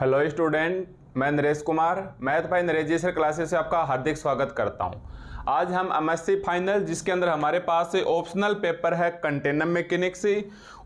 hello student मैं Naresh Kumar math भाई Naresh classes से आपका हार्दिक स्वागत करता हूं आज हम एमएससी फाइनल जिसके अंदर हमारे पास ऑप्शनल पेपर है कंटेनर मैकेनिक्स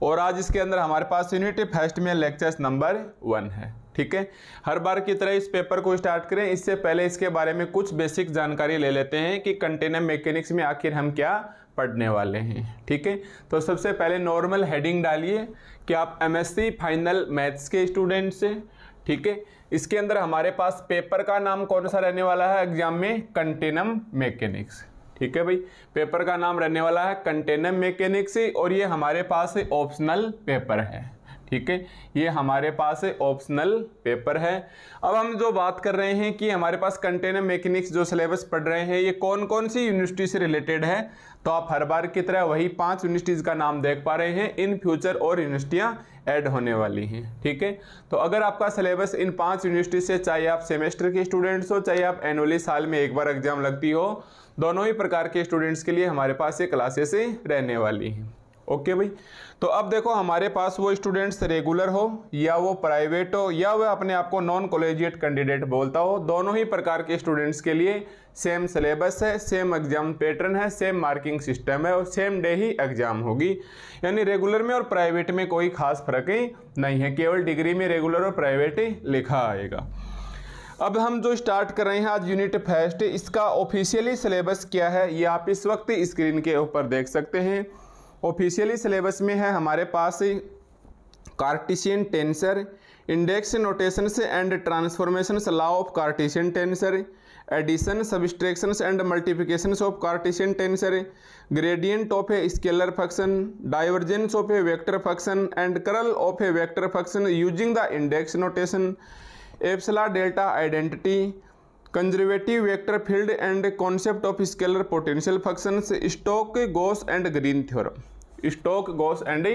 और आज इसके अंदर हमारे पास यूनिट फर्स्ट में लेक्चर्स नंबर वन है ठीक है हर बार की तरह इस पेपर को स्टार्ट करें इससे पहले इसके बारे में कुछ बेसिक जानकारी ले लेते हैं कि कंटेनर मैकेनिक्स में आखिर हम क्या पढ़ने वाले हैं ठीक है तो सबसे पहले नॉर्मल हेडिंग डालिए कि आप एमएससी फाइनल मैथ्स के स्टूडेंट्स हैं ठीक है इसके अंदर हमारे पास पेपर का नाम कौन सा रहने वाला है एग्जाम में कंटेनम मैकेनिक्स ठीक है भाई पेपर का नाम रहने वाला है कंटेनम मैकेनिक्स और ये हमारे पास ऑप्शनल पेपर है ठीक है ये हमारे पास ऑप्शनल पेपर है अब हम जो बात कर रहे हैं कि हमारे पास कंटेनर मैकेनिक्स जो सिलेबस पढ़ रहे हैं ये कौन कौन सी यूनिवर्सिटी से रिलेटेड है तो आप हर बार की तरह वही पांच यूनिवर्सिटीज़ का नाम देख पा रहे हैं इन फ्यूचर और यूनिवर्सिटियाँ ऐड होने वाली हैं ठीक है तो अगर आपका सिलेबस इन पाँच यूनिवर्सिटी से चाहे आप सेमेस्टर के स्टूडेंट्स हो चाहे आप एनुअली साल में एक बार एग्जाम लगती हो दोनों ही प्रकार के स्टूडेंट्स के लिए हमारे पास ये क्लासेस रहने वाली हैं ओके भाई तो अब देखो हमारे पास वो स्टूडेंट्स रेगुलर हो या वो प्राइवेट हो या वह अपने आप को नॉन कॉलेजिएट कैंडिडेट बोलता हो दोनों ही प्रकार के स्टूडेंट्स के लिए सेम सिलेबस है सेम एग्जाम पैटर्न है सेम मार्किंग सिस्टम है और सेम डे ही एग्जाम होगी यानी रेगुलर में और प्राइवेट में कोई खास फर्क ही नहीं है केवल डिग्री में रेगुलर और प्राइवेट ही लिखा आएगा अब हम जो स्टार्ट कर रहे हैं आज यूनिट फर्स्ट इसका ऑफिशियली सिलेबस क्या है ये आप इस वक्त स्क्रीन के ऊपर देख सकते हैं ऑफिशियली सिलेबस में है हमारे पास Cartesian tensor index notation and transformation law of Cartesian tensor addition subtraction and multiplication of Cartesian tensor gradient of a scalar function divergence of A vector function and curl of A vector function using the index notation epsilon delta identity conservative vector field and concept of scalar potential function Stokes Gauss and Green theorem Stokes Gauss and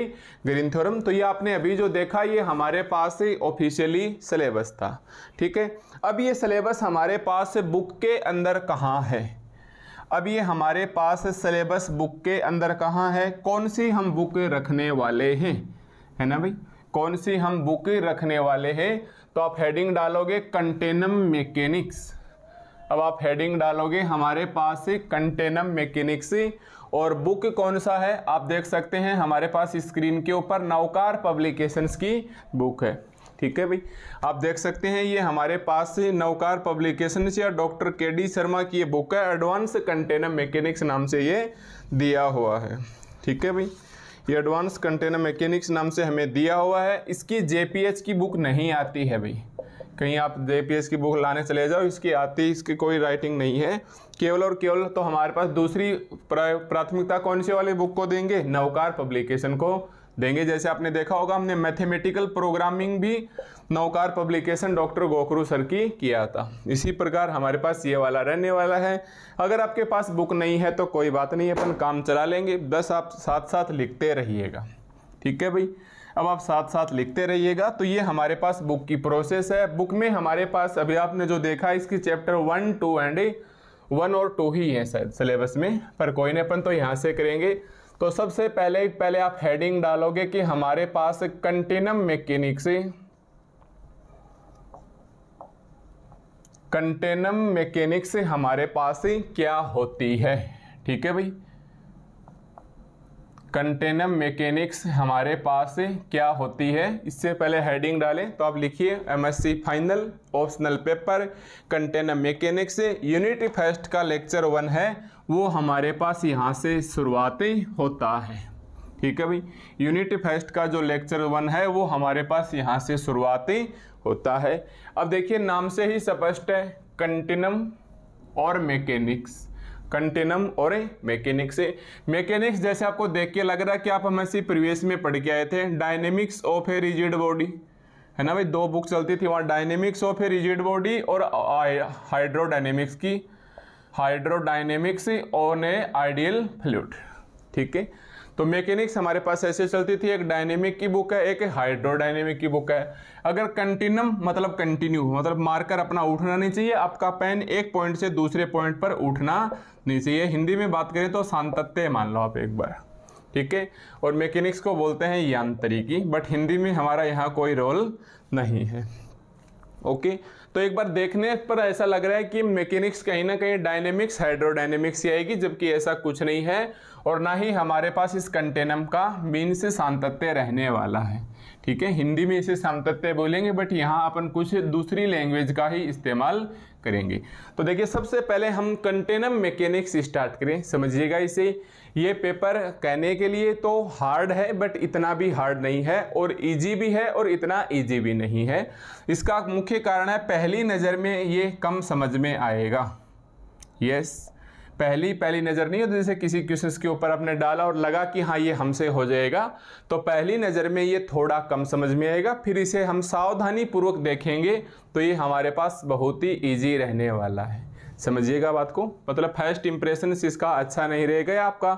Green तो ये आपने अभी जो देखा ये हमारे पास officially syllabus था ठीक है अब ये सिलेबस हमारे पास बुक के अंदर कहाँ है अब ये हमारे पास सिलेबस बुक के अंदर कहाँ है कौन सी हम बुक रखने वाले हैं है ना भाई कौन सी हम बुक रखने वाले हैं तो आप हेडिंग डालोगे कंटेनम मैकेनिक्स अब आप हेडिंग डालोगे हमारे पास कंटेनम मैकेनिक्स और बुक कौन सा है आप देख सकते हैं हमारे पास स्क्रीन के ऊपर नौकार पब्लिकेशंस की बुक है ठीक है भाई आप देख सकते हैं ये हमारे पास नवकार पब्लिकेशन या डॉक्टर के डी शर्मा की ये बुक है एडवांस कंटेनर मैकेनिक्स नाम से ये दिया हुआ है ठीक है भाई ये एडवांस कंटेनर मैकेनिक्स नाम से हमें दिया हुआ है इसकी जेपीएच की बुक नहीं आती है भाई कहीं आप जे की बुक लाने चले जाओ इसकी आती इसकी कोई राइटिंग नहीं है केवल और केवल तो हमारे पास दूसरी प्राथमिकता कौन सी वाली बुक को देंगे नवकार पब्लिकेशन को देंगे जैसे आपने देखा होगा हमने मैथमेटिकल प्रोग्रामिंग भी Navkar publication doctor Gokru sir की किया था इसी प्रकार हमारे पास ये वाला रहने वाला है अगर आपके पास बुक नहीं है तो कोई बात नहीं अपन काम चला लेंगे बस आप साथ साथ लिखते रहिएगा ठीक है भाई अब आप साथ साथ लिखते रहिएगा तो ये हमारे पास बुक की प्रोसेस है बुक में हमारे पास अभी आपने जो देखा इसकी chapter one two and one और टू ही है शायद सिलेबस में पर कोई नहीं अपन तो यहाँ से करेंगे तो सबसे पहले पहले आप हेडिंग डालोगे कि हमारे पास कंटेनम मैकेनिक्स कंटेनम मैकेनिक्स हमारे पास क्या होती है ठीक है भाई कंटेनम मैकेनिक्स हमारे पास क्या होती है इससे पहले हेडिंग डालें तो आप लिखिए MSc final optional paper continuum mechanics unit first का लेक्चर वन है वो हमारे पास यहाँ से शुरुआती होता है ठीक है भाई यूनिट फर्स्ट का जो लेक्चर वन है वो हमारे पास यहाँ से शुरुआती होता है अब देखिए नाम से ही स्पष्ट है कंटेनम और मैकेनिक्स कंटेनम और मैकेनिक्स है मैकेनिक्स जैसे आपको देख के लग रहा है कि आप हमें से प्रीवियस में पढ़ के आए थे dynamics of a rigid body है ना भाई दो बुक चलती थी वहाँ dynamics of a rigid body और हाइड्रोडाइनेमिक्स की hydrodynamics on a ideal fluid ठीक है तो मैकेनिक्स हमारे पास ऐसे चलती थी एक डायनेमिक की बुक है एक हाइड्रोडायनेमिक की बुक है अगर कंटिन्यूम मतलब कंटिन्यू मतलब मार्कर अपना उठना नहीं चाहिए आपका पेन एक पॉइंट से दूसरे पॉइंट पर उठना नहीं चाहिए हिंदी में बात करें तो सांतत्य मान लो आप एक बार ठीक है और मैकेनिक्स को बोलते हैं यांत्रिकी बट हिंदी में हमारा यहाँ कोई रोल नहीं है ओके तो एक बार देखने पर ऐसा लग रहा है कि मैकेनिक्स कहीं ना कहीं डायनेमिक्स हाइड्रोडाइनेमिक्स ही आएगी जबकि ऐसा कुछ नहीं है और ना ही हमारे पास इस कंटेनम का मीन से सांतत्य रहने वाला है ठीक है हिंदी में इसे सांतत्य बोलेंगे बट यहाँ अपन कुछ दूसरी लैंग्वेज का ही इस्तेमाल करेंगे तो देखिए सबसे पहले हम कंटेनम मैकेनिक्स स्टार्ट करें समझिएगा इसे ये पेपर कहने के लिए तो हार्ड है बट इतना भी हार्ड नहीं है और इजी भी है और इतना इजी भी नहीं है इसका मुख्य कारण है पहली नज़र में ये कम समझ में आएगा यस पहली पहली नज़र नहीं होती जैसे किसी क्वेश्चन के ऊपर आपने डाला और लगा कि हाँ ये हमसे हो जाएगा तो पहली नज़र में ये थोड़ा कम समझ में आएगा फिर इसे हम सावधानी पूर्वक देखेंगे तो ये हमारे पास बहुत ही ईजी रहने वाला है समझिएगा बात को मतलब फर्स्ट इम्प्रेशन इसका अच्छा नहीं रहेगा आपका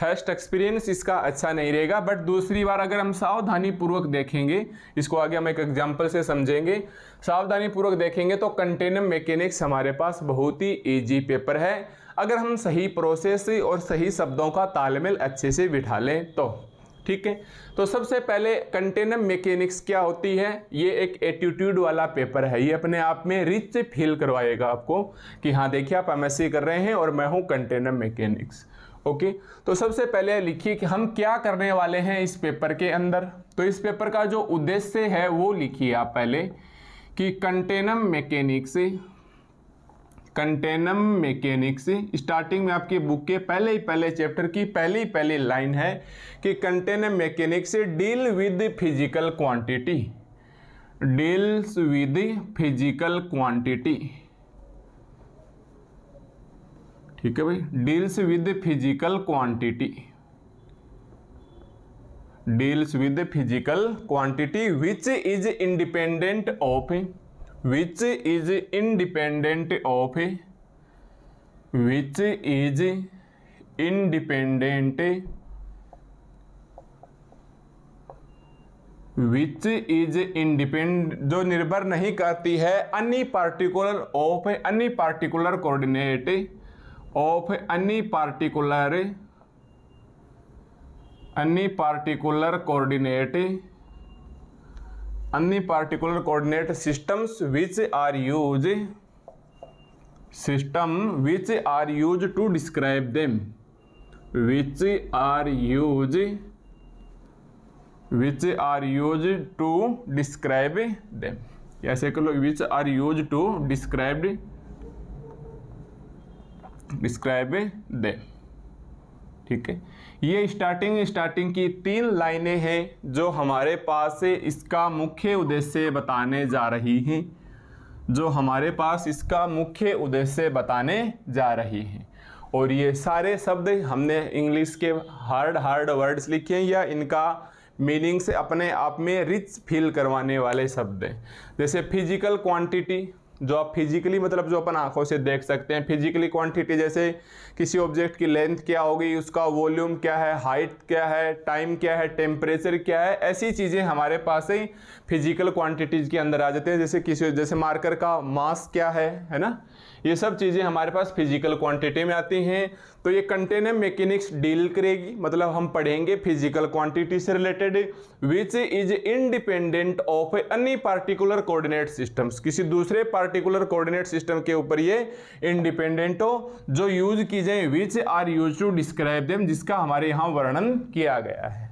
फर्स्ट एक्सपीरियंस इसका अच्छा नहीं रहेगा बट दूसरी बार अगर हम सावधानी पूर्वक देखेंगे इसको आगे हम एक एग्जांपल से समझेंगे सावधानी पूर्वक देखेंगे तो कंटेनर मैकेनिक्स हमारे पास बहुत ही ईजी पेपर है अगर हम सही प्रोसेस और सही शब्दों का तालमेल अच्छे से बिठा लें तो ठीक है तो सबसे पहले कंटेनर मैकेनिक्स क्या होती है ये एक एटीट्यूड वाला पेपर है ये अपने आप में रिच फील करवाएगा आपको कि हाँ देखिए आप एम कर रहे हैं और मैं हूँ कंटेनर मैकेनिक्स ओके तो सबसे पहले लिखिए कि हम क्या करने वाले हैं इस पेपर के अंदर तो इस पेपर का जो उद्देश्य है वो लिखिए आप पहले कि continuum mechanics continuum mechanics starting में आपकी बुक के पहले ही पहले चैप्टर की पहली पहली लाइन है कि continuum mechanics deal with physical quantity deals with physical quantity ठीक है भाई deals with physical quantity deals with physical quantity which is independent of which is independent of which is independent which is independent जो निर्भर नहीं करती है अन्य particular of अन्य पार्टिकुलर कोऑर्डिनेट ऑफ अन्य पार्टिकुलर अन्य पार्टिकुलर कोऑर्डिनेट अन्य particular coordinate systems which are use system which are use to describe them which are use which are use to describe them ऐसे कर लो which are use to describe describe them ठीक है ये starting starting की तीन लाइनें हैं जो हमारे पास इसका मुख्य उद्देश्य बताने जा रही हैं जो हमारे पास इसका मुख्य उद्देश्य बताने जा रही हैं और ये सारे शब्द हमने इंग्लिश के हार्ड हार्ड वर्ड्स लिखे हैं या इनका मीनिंग से अपने आप में रिच फील करवाने वाले शब्द हैं जैसे फिजिकल क्वांटिटी जो आप फिजिकली मतलब जो अपन आंखों से देख सकते हैं फिजिकली क्वांटिटी जैसे किसी ऑब्जेक्ट की लेंथ क्या होगी उसका वॉल्यूम क्या है हाइट क्या है टाइम क्या है टेम्परेचर क्या है ऐसी चीज़ें हमारे पास ही फिजिकल क्वांटिटीज के अंदर आ जाते हैं जैसे किसी जैसे मार्कर का मास क्या है है ना ये सब चीज़ें हमारे पास फिजिकल क्वांटिटी में आती हैं तो ये कंटेनर मैकेनिक्स डील करेगी मतलब हम पढ़ेंगे फिजिकल क्वांटिटी से related which is independent of any particular coordinate systems किसी दूसरे पार्टिकुलर कोऑर्डिनेट सिस्टम के ऊपर ये इंडिपेंडेंट हो जो यूज की जाए which are use to describe them जिसका हमारे यहाँ वर्णन किया गया है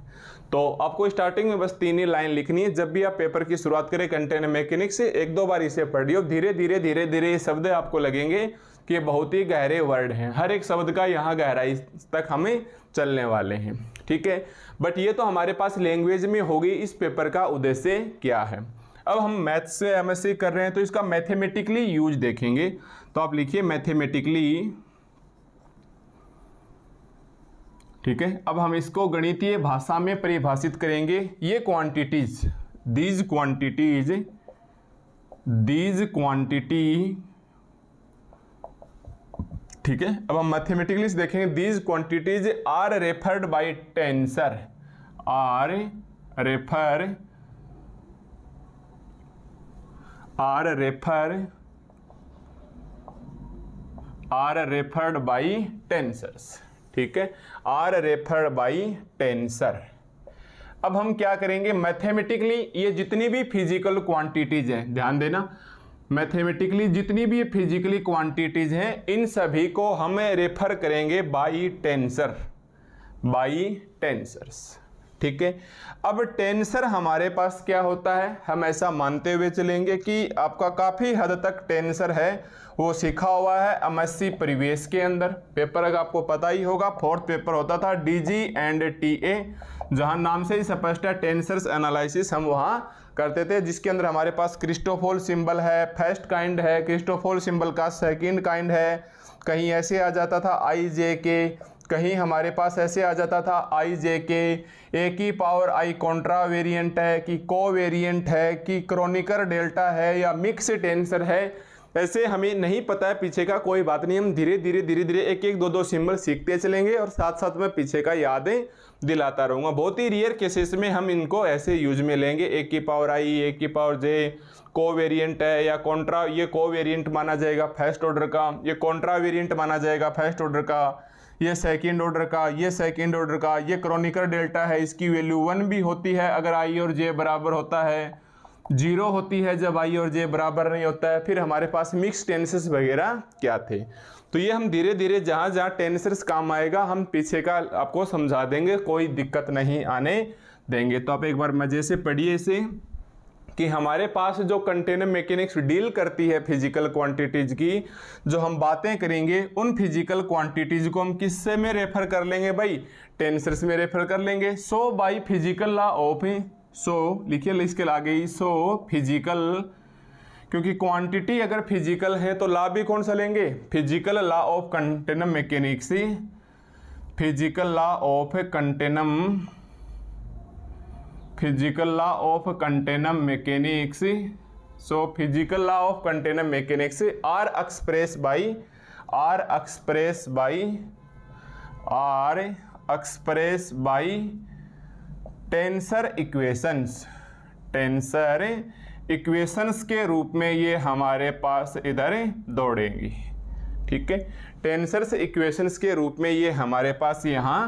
तो आपको स्टार्टिंग में बस तीन ही लाइन लिखनी है जब भी आप पेपर की शुरुआत करें कंटेनर मैकेनिक्स से एक दो बार इसे पढ़िए और धीरे धीरे धीरे धीरे ये शब्द आपको लगेंगे कि बहुत ही गहरे वर्ड हैं हर एक शब्द का यहाँ गहराई तक हमें चलने वाले हैं ठीक है बट ये तो हमारे पास लैंग्वेज में होगी इस पेपर का उद्देश्य क्या है अब हम मैथ से एमएससी कर रहे हैं तो इसका मैथमेटिकली यूज देखेंगे तो आप लिखिए मैथमेटिकली ठीक है अब हम इसको गणितीय भाषा में परिभाषित करेंगे ये quantities these quantities these quantity ठीक है अब हम मैथमेटिकली देखेंगे these quantities are referred by tensor are refer are refer are referred by tensors ठीक है आर रेफर बाई टेंसर अब हम क्या करेंगे मैथमेटिकली ये जितनी भी फिजिकल क्वांटिटीज हैं ध्यान देना मैथमेटिकली जितनी भी फिजिकली क्वांटिटीज हैं इन सभी को हम रेफर करेंगे बाई टेंसर बाई टेंसर्स ठीक है अब टेंसर हमारे पास क्या होता है हम ऐसा मानते हुए चलेंगे कि आपका काफ़ी हद तक टेंसर है वो सीखा हुआ है एमएससी परिवेश के अंदर पेपर अगर आपको पता ही होगा फोर्थ पेपर होता था डीजी एंड टीए जहां नाम से ही स्पष्ट है टेंसर्स एनालिसिस हम वहां करते थे जिसके अंदर हमारे पास क्रिस्टोफोल सिंबल है फर्स्ट काइंड है क्रिस्टोफोल सिंबल का सेकेंड काइंड है कहीं ऐसे आ जाता था आई जे के कहीं हमारे पास ऐसे आ जाता था आई जे के ए की पावर आई कॉन्ट्रा वेरियंट है कि को वेरिएंट है कि क्रोनिकर डेल्टा है या मिक्स टेंसर है ऐसे हमें नहीं पता है पीछे का कोई बात नहीं हम धीरे धीरे धीरे धीरे एक एक दो दो सिंबल सीखते चलेंगे और साथ साथ में पीछे का यादें दिलाता रहूँगा बहुत ही रियर केसेस में हम इनको ऐसे यूज में लेंगे एक की पावर आई एक की पावर जे को वेरियंट है या कॉन्ट्रा ये को वेरियंट माना जाएगा फर्स्ट ऑर्डर का ये कॉन्ट्रा वेरियंट माना जाएगा फर्स्ट ऑर्डर का ये सेकेंड ऑर्डर का ये सेकेंड ऑर्डर का ये क्रोनिकल डेल्टा है इसकी वैल्यू वन भी होती है अगर आई और जे बराबर होता है जीरो होती है जब आई और जे बराबर नहीं होता है फिर हमारे पास मिक्स टेंसेस वगैरह क्या थे तो ये हम धीरे धीरे जहाँ जहाँ टेंसेस काम आएगा हम पीछे का आपको समझा देंगे कोई दिक्कत नहीं आने देंगे तो आप एक बार मज़े से पढ़िए इसे कि हमारे पास जो कंटेनर मैकेनिक्स डील करती है फिजिकल क्वांटिटीज की जो हम बातें करेंगे उन फिजिकल क्वांटिटीज को हम किससे में रेफर कर लेंगे भाई टेंसर्स में रेफर कर लेंगे so by physical law of so लिखिए इसके आ गई सो फिजिकल क्योंकि क्वांटिटी अगर फिजिकल है तो लॉ भी कौन सा लेंगे physical law of continuum mechanics physical law of continuum physical law of continuum mechanics so physical law of continuum mechanics are express by are express by are express by tensor equations tensor equations के रूप में ये हमारे पास इधर दौड़ेंगी ठीक है tensors equations के रूप में ये हमारे पास यहाँ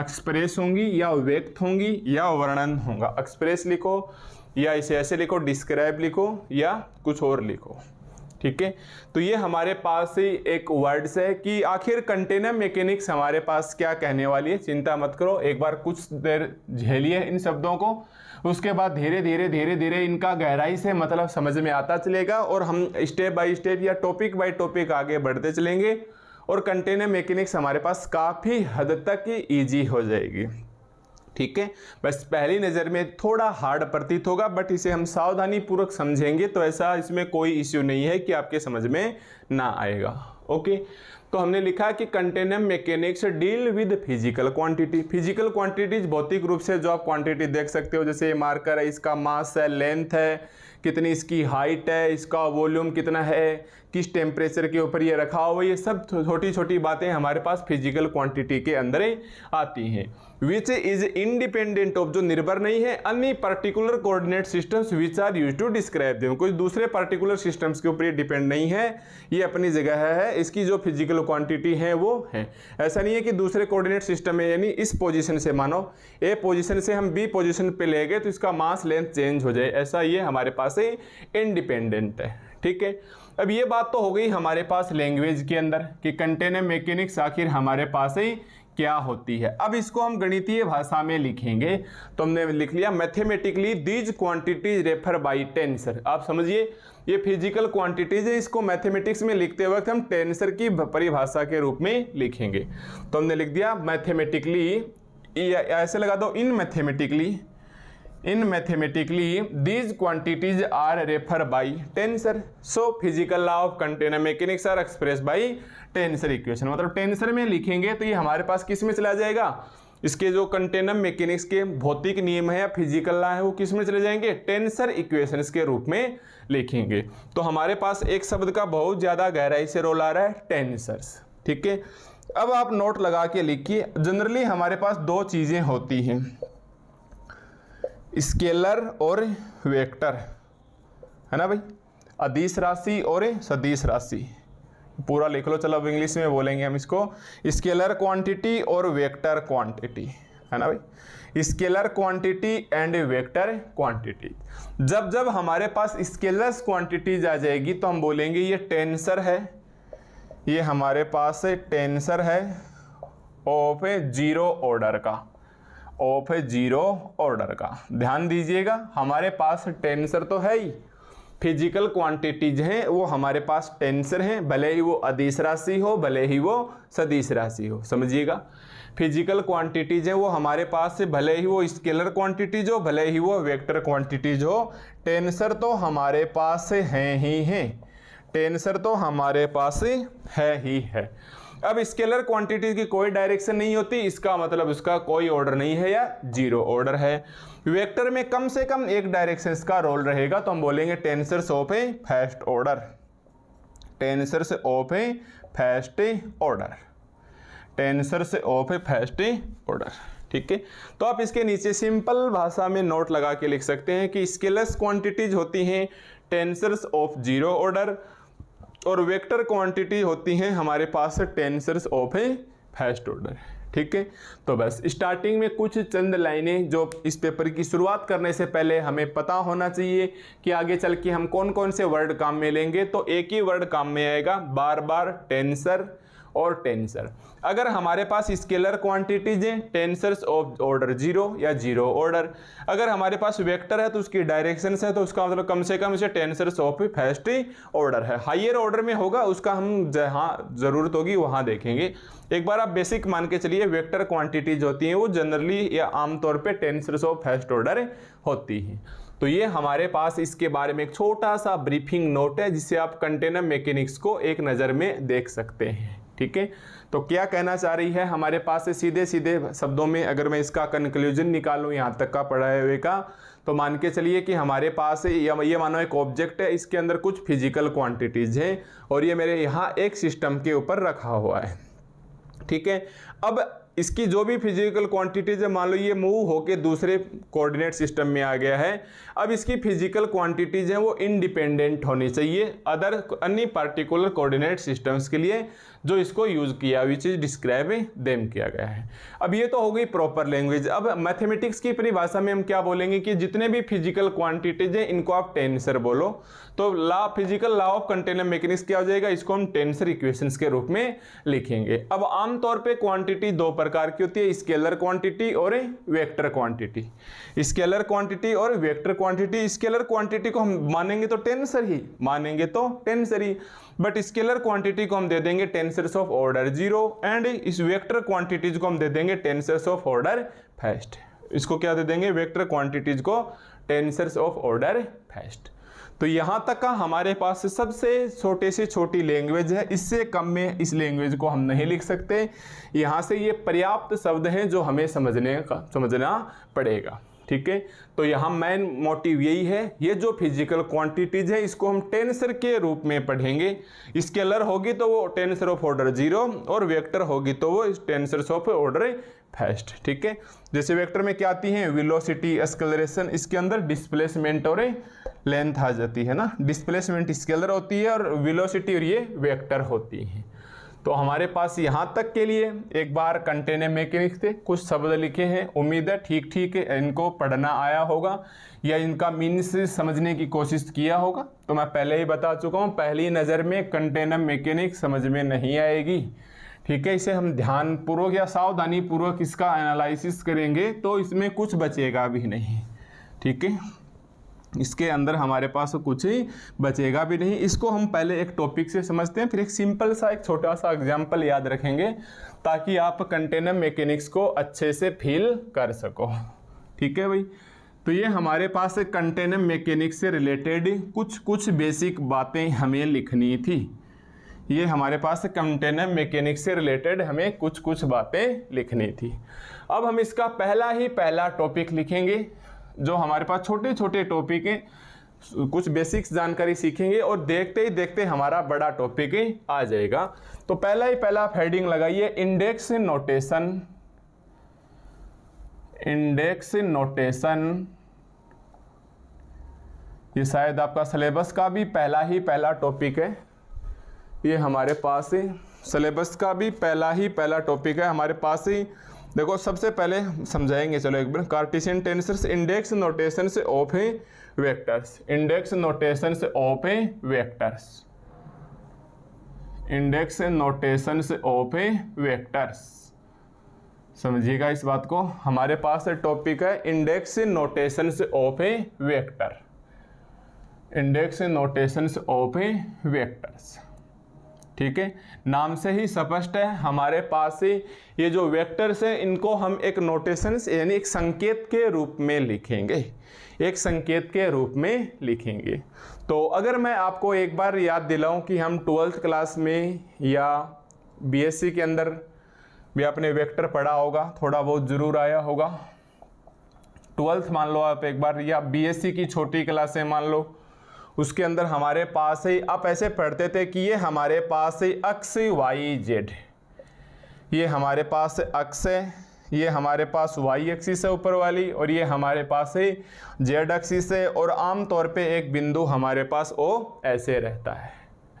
एक्सप्रेस होंगी या व्यक्त होंगी या वर्णन होगा एक्सप्रेस लिखो या इसे ऐसे लिखो डिस्क्राइब लिखो या कुछ और लिखो ठीक है तो ये हमारे पास ही एक वर्ड्स है कि आखिर कंटेनर मैकेनिक्स हमारे पास क्या कहने वाली है चिंता मत करो एक बार कुछ देर झेलिए इन शब्दों को उसके बाद धीरे धीरे धीरे धीरे इनका गहराई से मतलब समझ में आता चलेगा और हम स्टेप बाय स्टेप या टॉपिक बाय टॉपिक आगे बढ़ते चलेंगे और कंटेनर मैकेनिक्स हमारे पास काफ़ी हद तक ईजी हो जाएगी ठीक है बस पहली नज़र में थोड़ा हार्ड प्रतीत होगा बट इसे हम सावधानी पूर्वक समझेंगे तो ऐसा इसमें कोई इश्यू नहीं है कि आपके समझ में ना आएगा ओके तो हमने लिखा कि container mechanics deal with physical quantity physical quantities भौतिक रूप से जो आप क्वांटिटी देख सकते हो जैसे ये मार्कर है इसका मास है लेंथ है कितनी इसकी हाइट है इसका वॉल्यूम कितना है किस टेम्परेचर के ऊपर ये रखा हुआ ये सब छोटी छोटी बातें हमारे पास फिजिकल क्वांटिटी के अंदर ही आती हैं विच इज इंडिपेंडेंट ऑफ जो निर्भर नहीं है अन्य particular coordinate systems which are use to describe them कुछ दूसरे पर्टिकुलर सिस्टम्स के ऊपर ये डिपेंड नहीं है ये अपनी जगह है इसकी जो फिजिकल क्वांटिटी है वो है ऐसा नहीं है कि दूसरे कोऑर्डिनेट सिस्टम है यानी इस पोजिशन से मानो ए पोजिशन से हम बी पोजिशन पर ले गए तो इसका मास लेंथ चेंज हो जाए ऐसा ये हमारे पास इंडिपेंडेंट है ठीक है अब ये बात तो हो गई हमारे पास लैंग्वेज के अंदर कि कंटेनर मैकेनिक्स आखिर हमारे पास ही क्या होती है अब इसको हम गणितीय भाषा में लिखेंगे तो हमने लिख लिया mathematically these quantities refer by tensor आप समझिए ये फिजिकल क्वांटिटीज है इसको मैथमेटिक्स में लिखते वक्त हम टेंसर की परिभाषा के रूप में लिखेंगे तो हमने लिख दिया मैथमेटिकली ऐसे लगा दो in mathematically in mathematically these quantities are refer by tensor so physical law of container mechanics are express by tensor equation मतलब टेंसर में लिखेंगे तो ये हमारे पास किस में चला जाएगा इसके जो कंटेनर मैकेनिक्स के भौतिक नियम है या फिजिकल लॉ है वो किस में चले जाएंगे टेंसर इक्वेशन के रूप में लिखेंगे तो हमारे पास एक शब्द का बहुत ज़्यादा गहराई से रोल आ रहा है टेंसर ठीक है अब आप नोट लगा के लिखिए जनरली हमारे पास दो चीज़ें होती हैं स्केलर और वेक्टर है ना भाई अदिश राशि और सदिश राशि पूरा लिख लो चलो अब इंग्लिश में बोलेंगे हम इसको स्केलर क्वांटिटी और वेक्टर क्वांटिटी है ना भाई scalar quantity and vector quantity जब जब हमारे पास स्केलर्स क्वांटिटीज आ जाएगी तो हम बोलेंगे ये टेंसर है ये हमारे पास टेंसर है ऑफ जीरो ऑर्डर का ऑफ है जीरो ऑर्डर का ध्यान दीजिएगा हमारे पास टेंसर तो है ही फिजिकल क्वांटिटीज हैं वो हमारे पास टेंसर हैं भले ही वो अदिश राशि हो भले ही वो सदिश राशि हो समझिएगा फिजिकल क्वांटिटीज हैं वो हमारे पास भले ही वो स्केलर क्वांटिटीज हो भले ही वो वेक्टर क्वांटिटीज हो टेंसर तो हमारे पास हैं ही हैं टेंसर तो हमारे पास है ही है अब स्केलर क्वांटिटी की कोई डायरेक्शन नहीं होती इसका मतलब उसका कोई ऑर्डर नहीं है या जीरो ऑर्डर है वेक्टर में कम से कम एक डायरेक्शन का रोल रहेगा तो हम बोलेंगे tensor of a first order tensors of a first order tensors of a first order ठीक है तो आप इसके नीचे सिंपल भाषा में नोट लगा के लिख सकते हैं कि स्केलस क्वांटिटीज होती हैं टेंसर्स ऑफ जीरो ऑर्डर और वेक्टर क्वांटिटी होती हैं हमारे पास tensors of a first order ठीक है तो बस स्टार्टिंग में कुछ चंद लाइनें जो इस पेपर की शुरुआत करने से पहले हमें पता होना चाहिए कि आगे चल के हम कौन कौन से वर्ड काम में लेंगे तो एक ही वर्ड काम में आएगा बार बार टेंसर और टेंसर अगर हमारे पास स्केलर क्वांटिटीज हैं टेंसर्स ऑफ ऑर्डर जीरो या जीरो ऑर्डर अगर हमारे पास वेक्टर है तो उसकी डायरेक्शन है तो उसका मतलब कम से कम इसे टेंसर्स ऑफ फर्स्ट ऑर्डर है हाइयर ऑर्डर में होगा उसका हम जहाँ ज़रूरत होगी वहाँ देखेंगे एक बार आप बेसिक मान के चलिए वेक्टर क्वांटिटीज होती हैं वो जनरली या आमतौर पर टेंसर्स ऑफ फर्स्ट ऑर्डर होती हैं तो ये हमारे पास इसके बारे में एक छोटा सा ब्रीफिंग नोट है जिसे आप कंटेनर मैकेनिक्स को एक नज़र में देख सकते हैं ठीक है तो क्या कहना चाह रही है हमारे पास से सीधे सीधे शब्दों में अगर मैं इसका कंक्लूजन निकालू यहाँ तक का पढ़ाए हुए का तो मान के चलिए कि हमारे पास ये मानो एक ऑब्जेक्ट है इसके अंदर कुछ फिजिकल क्वांटिटीज़ हैं और ये मेरे यहाँ एक सिस्टम के ऊपर रखा हुआ है ठीक है अब इसकी जो भी फिजिकल क्वांटिटीज है मान लो ये मूव होके दूसरे कोऑर्डिनेट सिस्टम में आ गया है अब इसकी फिजिकल क्वांटिटीज हैं वो इंडिपेंडेंट होनी चाहिए अदर अन्य पार्टिकुलर कोऑर्डिनेट सिस्टम्स के लिए जो इसको यूज किया विच इज डिस्क्राइब देम किया गया है अब ये तो हो गई प्रॉपर लैंग्वेज अब मैथमेटिक्स की परिभाषा में हम क्या बोलेंगे कि जितने भी फिजिकल क्वांटिटीज हैं इनको आप टेंसर बोलो तो law physical law of container mechanics क्या हो जाएगा इसको हम टेंसर इक्वेशंस के रूप में लिखेंगे अब आमतौर पर क्वांटिटी दो पर प्रकार की होती है स्केलर क्वांटिटी और वेक्टर क्वांटिटी स्केलर क्वांटिटी और वेक्टर क्वांटिटी स्केलर क्वांटिटी को हम मानेंगे तो टेंसर ही मानेंगे तो टेंसर ही बट स्केलर क्वांटिटी को हम दे देंगे tensors of order zero and इस वेक्टर क्वांटिटीज को हम दे देंगे टेंसर्स ऑफ ऑर्डर फर्स्ट इसको क्या दे देंगे वेक्टर क्वांटिटीज को टेंसर्स ऑफ ऑर्डर फर्स्ट तो यहाँ तक का हमारे पास सबसे छोटे से छोटी लैंग्वेज है इससे कम में इस लैंग्वेज को हम नहीं लिख सकते यहाँ से ये पर्याप्त शब्द हैं जो हमें समझने का समझना पड़ेगा ठीक है तो यहाँ मेन मोटिव यही है ये जो फिजिकल क्वांटिटीज है इसको हम टेंसर के रूप में पढ़ेंगे स्केलर होगी तो वो टेंसर ऑफ ऑर्डर जीरो और वेक्टर होगी तो वो टेंसर ऑफ ऑर्डर फर्स्ट ठीक है जैसे वेक्टर में क्या आती है विलोसिटी एस्कलरेशन इसके अंदर डिस्प्लेसमेंट और लेंथ आ जाती है ना डिस्प्लेसमेंट स्केलर होती है और वेलोसिटी और ये वेक्टर होती है तो हमारे पास यहाँ तक के लिए एक बार कंटेनर मैकेनिक्स से कुछ शब्द लिखे हैं उम्मीद है ठीक ठीक इनको पढ़ना आया होगा या इनका मीनिंग समझने की कोशिश किया होगा तो मैं पहले ही बता चुका हूँ पहली नज़र में कंटेनर मैकेनिक समझ में नहीं आएगी ठीक है इसे हम ध्यानपूर्वक या सावधानीपूर्वक इसका एनालिसिस करेंगे तो इसमें कुछ बचेगा भी नहीं ठीक है इसके अंदर हमारे पास कुछ ही बचेगा भी नहीं इसको हम पहले एक टॉपिक से समझते हैं फिर एक सिंपल सा एक छोटा सा एग्जाम्पल याद रखेंगे ताकि आप कंटेनर मैकेनिक्स को अच्छे से फील कर सको ठीक है भाई तो ये हमारे पास कंटेनर मैकेनिक्स से रिलेटेड कुछ कुछ बेसिक बातें हमें लिखनी थी ये हमारे पास कंटेनर मैकेनिक्स से रिलेटेड हमें कुछ कुछ बातें लिखनी थी अब हम इसका पहला ही पहला टॉपिक लिखेंगे जो हमारे पास छोटे छोटे टॉपिक हैं कुछ बेसिक्स जानकारी सीखेंगे और देखते ही देखते हमारा बड़ा टॉपिक आ जाएगा तो पहला ही पहला आप हेडिंग लगाइए इंडेक्स नोटेशन इंडेक्स नोटेशन ये शायद आपका सिलेबस का भी पहला ही पहला टॉपिक है ये हमारे पास सिलेबस का भी पहला ही पहला टॉपिक है हमारे पास ही देखो सबसे पहले समझाएंगे चलो एक बार कार्टिशियन टेंसर इंडेक्स नोटेशन से ऑफ है वेक्टर्स इंडेक्स नोटेशन से ऑफ है वेक्टर्स इंडेक्स नोटेशन से ऑफ है वेक्टर्स समझिएगा इस बात को हमारे पास टॉपिक है इंडेक्स नोटेशन से ऑफ है वेक्टर इंडेक्स नोटेशन ऑफ है वेक्टर्स ठीक है नाम से ही स्पष्ट है हमारे पास ही ये जो वेक्टर्स हैं इनको हम एक नोटेशंस यानी एक संकेत के रूप में लिखेंगे एक संकेत के रूप में लिखेंगे तो अगर मैं आपको एक बार याद दिलाऊं कि हम ट्वेल्थ क्लास में या बीएससी के अंदर भी आपने वेक्टर पढ़ा होगा थोड़ा बहुत ज़रूर आया होगा ट्वेल्थ मान लो आप एक बार या बीएससी की छोटी क्लासें मान लो उसके अंदर हमारे पास है आप ऐसे पढ़ते थे कि ये हमारे पास है अक्स वाई जेड ये हमारे पास अक्स है ये हमारे पास वाई एक्सिस है ऊपर वाली और ये हमारे पास है जेड एक्सिस है और आम तौर पे एक बिंदु हमारे पास ओ ऐसे रहता है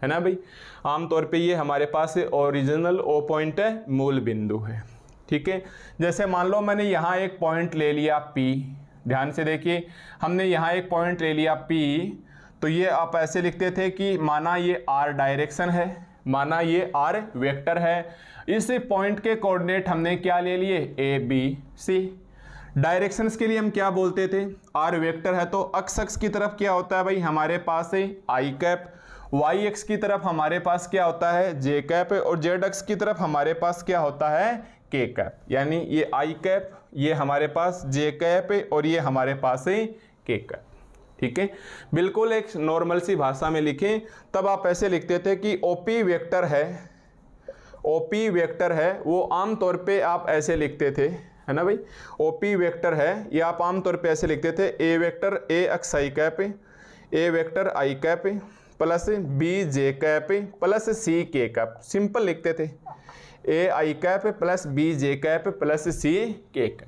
है ना भाई आम तौर पे ये हमारे पास ओरिजिनल ओ पॉइंट है मूल बिंदु है ठीक है जैसे मान लो मैंने यहाँ एक पॉइंट ले लिया पी ध्यान से देखिए हमने यहाँ एक पॉइंट ले लिया पी तो ये आप ऐसे लिखते थे कि माना ये आर डायरेक्शन है माना ये आर वेक्टर है इस पॉइंट के कोऑर्डिनेट हमने क्या ले लिए ए बी सी डायरेक्शंस के लिए हम क्या बोलते थे आर वेक्टर है तो अक्स अक्स की तरफ क्या होता है भाई हमारे पास है आई कैप वाई एक्स की तरफ हमारे पास क्या होता है जे कैप और जेड एक्स की तरफ हमारे पास क्या होता है के कैप यानी ये आई कैप ये हमारे पास जे कैप और ये हमारे पास है के कैप ठीक है बिल्कुल एक नॉर्मल सी भाषा में लिखें तब आप ऐसे लिखते थे कि ओ पी वेक्टर है ओ पी वेक्टर है वो आमतौर पे आप ऐसे लिखते थे है ना भाई ओ पी वेक्टर है ये आप आमतौर पे ऐसे लिखते थे A vector A X I cap A vector I cap plus B J cap plus C K cap simple लिखते थे A I cap plus B J cap plus C K cap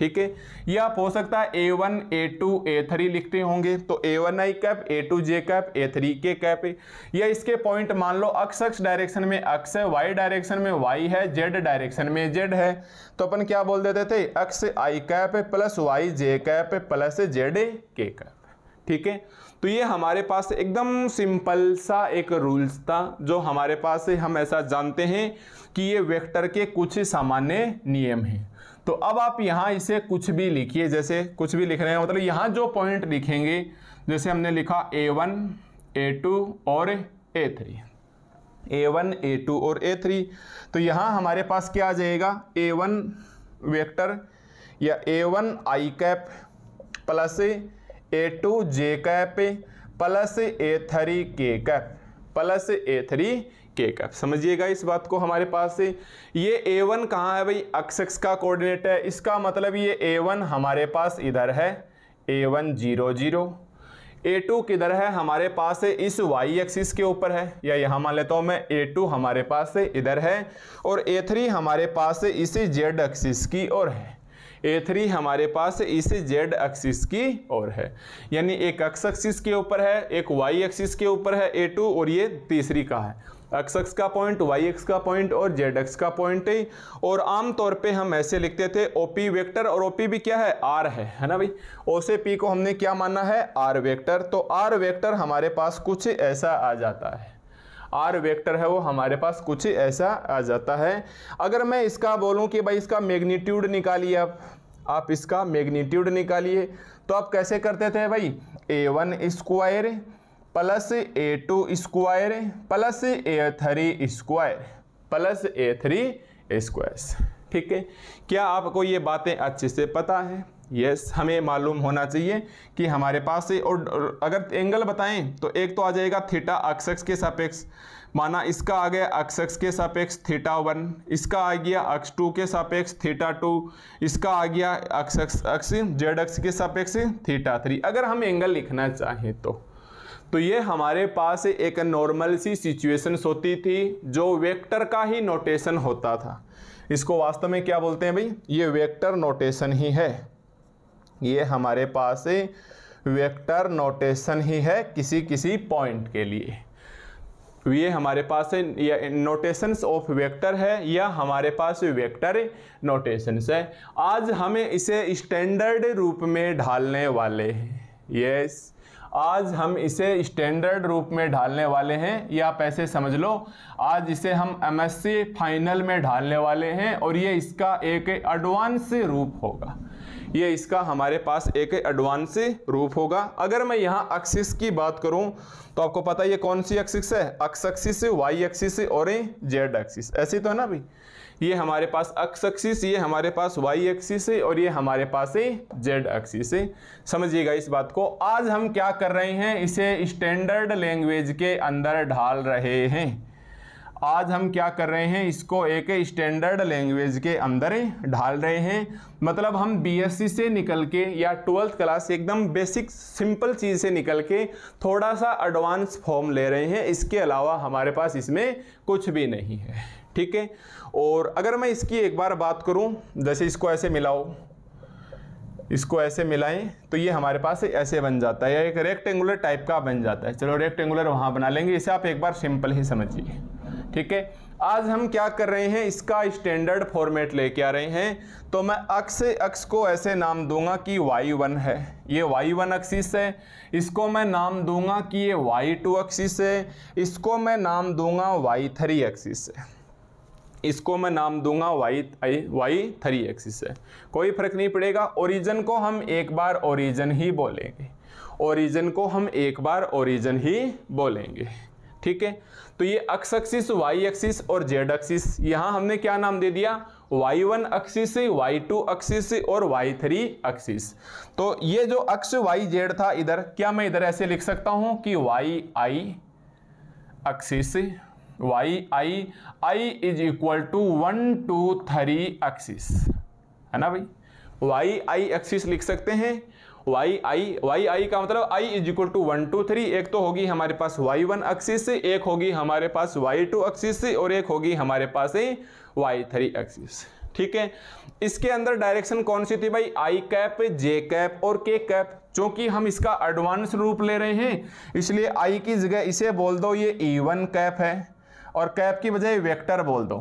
ठीक है ये आप हो सकता है A one A two A three लिखते होंगे तो A one I cap A two J cap A three K cap है या इसके पॉइंट मान लो अक्स अक्स डायरेक्शन में अक्स है वाई डायरेक्शन में वाई है जेड डायरेक्शन में जेड है तो अपन क्या बोल देते थे X I cap plus Y J cap plus Z K cap ठीक है तो ये हमारे पास एकदम सिंपल सा एक रूल्स था जो हमारे पास हम ऐसा जानते हैं कि ये वेक्टर के कुछ सामान्य नियम हैं तो अब आप यहां इसे कुछ भी लिखिए जैसे कुछ भी लिख रहे हैं मतलब यहां जो पॉइंट लिखेंगे जैसे हमने लिखा ए वन ए टू और A three A one A two और ए थ्री तो यहां हमारे पास क्या आ जाएगा ए वन वेक्टर या A one I cap plus A two J cap plus A three K cap plus A three K cap समझिएगा इस बात को हमारे पास से ये ए वन कहाँ है भाई अक्सक्स का कोऑर्डिनेट है इसका मतलब ये ए वन हमारे पास इधर है A one zero zero A two किधर है हमारे पास से इस वाई एक्सिस के ऊपर है या यहाँ मान लेता हूँ मैं ए टू हमारे पास से इधर है और ए थ्री हमारे पास से इसी जेड एक्सिस की ओर है ए थ्री हमारे पास इस जेड एक्सिस की ओर है यानी एक एक्स एक्सिस के ऊपर है एक वाई एक्सिस के ऊपर है ए टू और ये तीसरी का है एक्स एक्स का पॉइंट वाई एक्स का पॉइंट और जेड एक्स का पॉइंट है और आमतौर पे हम ऐसे लिखते थे ओ पी वेक्टर और ओ पी भी क्या है आर है है ना भाई ओ से पी को हमने क्या माना है आर वेक्टर तो आर वेक्टर हमारे पास कुछ ऐसा आ जाता है आर वेक्टर है वो हमारे पास कुछ ऐसा आ जाता है अगर मैं इसका बोलूँ कि भाई इसका मैग्नीट्यूड निकालिए आप आप इसका मैग्नीट्यूड निकालिए तो आप कैसे करते थे भाई A one square plus A two square plus A three square plus A three square ठीक है क्या आपको ये बातें अच्छे से पता है यस yes, हमें मालूम होना चाहिए कि हमारे पास से और अगर एंगल बताएं तो एक तो आ जाएगा थीटा अक्षक्ष के सापेक्ष माना इसका आ गया अक्षक्ष के सापेक्ष थीटा वन इसका आ गया अक्ष टू के सापेक्ष थीटा टू इसका आ गया अक्षक्ष अक्ष जेड अक्ष के सापेक्ष थीटा थ्री अगर हम एंगल लिखना चाहें तो तो ये हमारे पास एक नॉर्मल सी सिचुएशन होती थी जो वेक्टर का ही नोटेशन होता था इसको वास्तव में क्या बोलते हैं भाई ये वेक्टर नोटेशन ही है ये हमारे पास वेक्टर नोटेशन ही है किसी किसी पॉइंट के लिए ये हमारे पास नोटेशंस ऑफ वेक्टर है या हमारे पास वेक्टर नोटेशंस है आज हमें इसे स्टैंडर्ड रूप में ढालने वाले हैं यस आज हम इसे स्टैंडर्ड रूप में ढालने वाले हैं या आप ऐसे समझ लो आज इसे हम एम फाइनल में ढालने वाले हैं और ये इसका एक एडवांस रूप होगा ये इसका हमारे पास एक एडवांस रूप होगा अगर मैं यहाँ अक्सिस की बात करूँ तो आपको पता है ये कौन सी एक्सिस है अक्स एक्सिस वाई एक्सिस और जेड एक्सिस ऐसी तो है ना भाई ये हमारे पास अक्स एक्सिस ये हमारे पास वाई एक्सिस है और ये हमारे पास है जेड एक्सिस है समझिएगा इस बात को आज हम क्या कर रहे हैं इसे स्टैंडर्ड लैंग्वेज के अंदर ढाल रहे हैं आज हम क्या कर रहे हैं इसको एक स्टैंडर्ड लैंग्वेज के अंदर ढाल रहे हैं मतलब हम बीएससी से निकल के या ट्वेल्थ क्लास एकदम बेसिक सिंपल चीज़ से निकल के थोड़ा सा एडवांस फॉर्म ले रहे हैं इसके अलावा हमारे पास इसमें कुछ भी नहीं है ठीक है और अगर मैं इसकी एक बार बात करूं जैसे इसको ऐसे मिलाओ इसको ऐसे मिलाएं तो ये हमारे पास ऐसे बन जाता है या एक रेक्टेंगुलर टाइप का बन जाता है चलो रेक्टेंगुलर वहाँ बना लेंगे इसे आप एक बार सिंपल ही समझिए ठीक है आज हम क्या कर रहे हैं इसका स्टैंडर्ड फॉर्मेट लेके आ रहे हैं तो मैं अक्स अक्स को ऐसे नाम दूंगा कि वाई वन है ये वाई वन अक्सिस है इसको मैं नाम दूंगा कि ये वाई टू अक्सिस है इसको मैं नाम दूंगा वाई थ्री अक्सिस है इसको मैं नाम दूंगा Y I Y three axis है कोई फर्क नहीं पड़ेगा ओरिजन को हम एक बार ओरिजन ही बोलेंगे ओरिजन को हम एक बार ओरिजन ही बोलेंगे ठीक है तो ये अक्स एक्सिस वाई एक्सिस और जेड एक्सिस यहाँ हमने क्या नाम दे दिया Y one axis Y two axis और वाई थ्री एक्सिस तो ये जो अक्स वाई जेड था इधर क्या मैं इधर ऐसे लिख सकता हूँ कि Y I axis Y I I is equal to one two three axis है ना भाई वाई आई एक्सिस लिख सकते हैं वाई आई वाई आई का मतलब I is equal to one two three एक तो होगी हमारे पास वाई वन एक्सिस एक होगी हमारे पास वाई टू एक्सिस और एक होगी हमारे पास वाई थ्री एक्सिस ठीक है इसके अंदर डायरेक्शन कौन सी थी भाई आई कैप जे कैप और के कैप चूंकि हम इसका एडवांस रूप ले रहे हैं इसलिए आई की जगह इसे बोल दो ये ई वन कैप है और कैप की बजाय वेक्टर बोल दो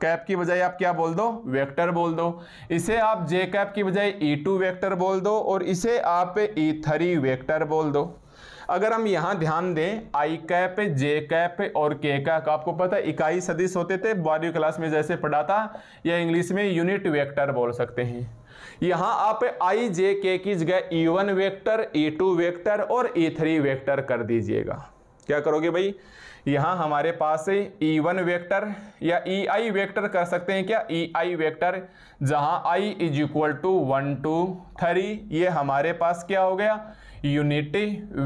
कैप की बजाय आप क्या बोल दो वेक्टर बोल दो इसे आप जे कैप की बजाय ई टू वेक्टर बोल दो और इसे आप ई थ्री वेक्टर बोल दो अगर हम यहाँ ध्यान दें आई कैप जे कैप और के कैप आपको पता है इकाई सदिश होते थे बारहवीं क्लास में जैसे पढ़ा था या इंग्लिश में यूनिट वेक्टर बोल सकते हैं यहाँ आप आई जे के की जगह E one vector E two vector और ई थ्री वेक्टर कर दीजिएगा क्या करोगे भाई यहाँ हमारे पास ई वन e वेक्टर या ई e आई वेक्टर कर सकते हैं क्या ई e आई वेक्टर जहाँ I is equal to one two three ये हमारे पास क्या हो गया यूनिट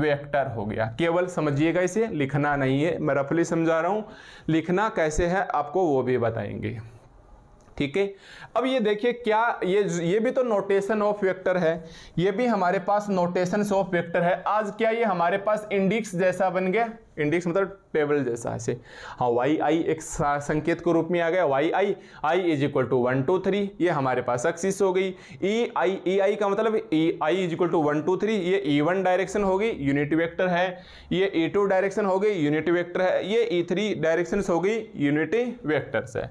वेक्टर हो गया केवल समझिएगा इसे लिखना नहीं है मैं रफली समझा रहा हूँ लिखना कैसे है आपको वो भी बताएंगे ठीक है अब ये देखिए क्या ये ये भी तो नोटेशन ऑफ वेक्टर है ये भी हमारे पास नोटेशन ऑफ वेक्टर है आज क्या ये हमारे पास इंडिक्स जैसा बन गया इंडेक्स मतलब टेबल जैसा ऐसे हाँ वाई आई एक संकेत के रूप में आ गया Y I I is equal to one two three ये हमारे पास एक्सिस हो गई ई आई ई आई का मतलब E I is equal to one two three ये ई वन डायरेक्शन हो गई यूनिट वेक्टर है ये ई टू डायरेक्शन हो गई यूनिट वेक्टर है ये ई थ्री डायरेक्शन हो गई यूनिट वेक्टर्स है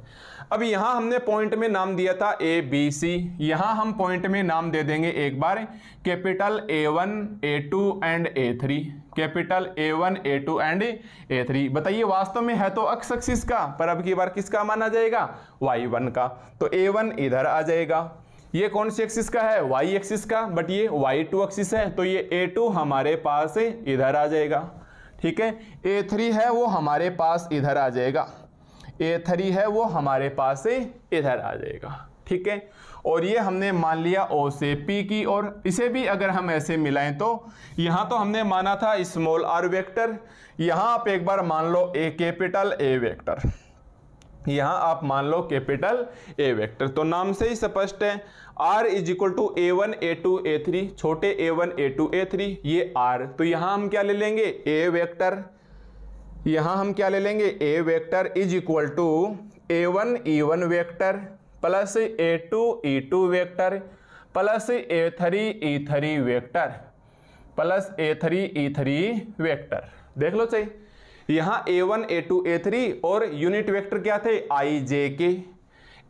अब यहाँ हमने पॉइंट में नाम दिया था ए बी सी यहाँ हम पॉइंट में नाम दे देंगे एक बार capital A one A two and A three capital A one A two and A three बताइए वास्तव में है तो अक्स एक्सिस का पर अब की बार किसका माना जाएगा वाई वन का तो ए वन इधर आ जाएगा ये कौन सी एक्सिस का है वाई एक्सिस का बट ये वाई टू एक्सिस है तो ये ए टू हमारे पास इधर आ जाएगा ठीक है ए थ्री है वो हमारे पास इधर आ जाएगा ए थ्री है वो हमारे पास से इधर आ जाएगा ठीक है और ये हमने मान लिया ओ से पी की और इसे भी अगर हम ऐसे मिलाएं तो यहाँ तो हमने माना था स्मॉल आर वेक्टर यहाँ आप एक बार मान लो ए कैपिटल ए वेक्टर यहाँ आप मान लो कैपिटल ए वेक्टर तो नाम से ही स्पष्ट है R is equal to A one A two A three छोटे A one A two A three ये आर तो यहाँ हम क्या ले लेंगे ए वेक्टर यहाँ हम क्या ले लेंगे A vector is equal to A one E one vector plus A two E two vector plus A three E three vector plus A three E three vector देख लो चाहिए यहाँ A one A two A three और unit vector क्या थे I J K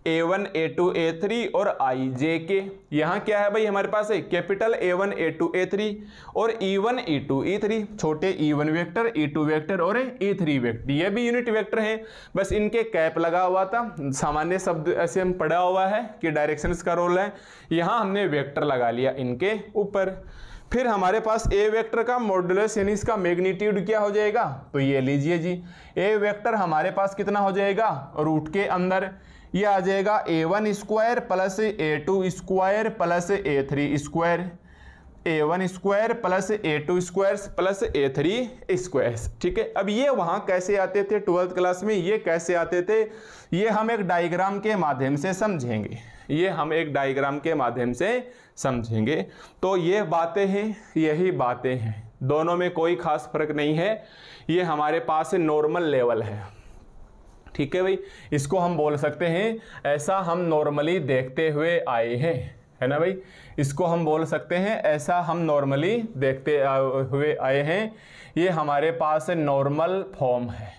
A one A two A three और I J के यहाँ क्या है भाई हमारे पास है capital A one A two A three और E one E two E three छोटे E e one vector E e two vector और ई e थ्री वेक्टर ये भी यूनिट वेक्टर हैं बस इनके कैप लगा हुआ था सामान्य शब्द ऐसे हम पढ़ा हुआ है कि डायरेक्शन का रोल है यहाँ हमने वेक्टर लगा लिया इनके ऊपर फिर हमारे पास ए वेक्टर का मॉडुलस यानी इसका मैग्नीट्यूड क्या हो जाएगा तो ये लीजिए जी ए वेक्टर हमारे पास कितना हो जाएगा रूट के अंदर ये आ जाएगा A one square plus A two square plus A three square A one square plus A two square plus A three square ठीक है अब ये वहाँ कैसे आते थे ट्वेल्थ क्लास में ये कैसे आते थे ये हम एक डायग्राम के माध्यम से समझेंगे ये हम एक डायग्राम के माध्यम से समझेंगे तो ये बातें हैं यही बातें हैं दोनों में कोई खास फर्क नहीं है ये हमारे पास नॉर्मल लेवल है ठीक है भाई इसको हम बोल सकते हैं ऐसा हम नॉर्मली देखते हुए आए हैं है ना भाई इसको हम बोल सकते हैं ऐसा हम नॉर्मली देखते हुए आए हैं ये हमारे पास नॉर्मल फॉर्म है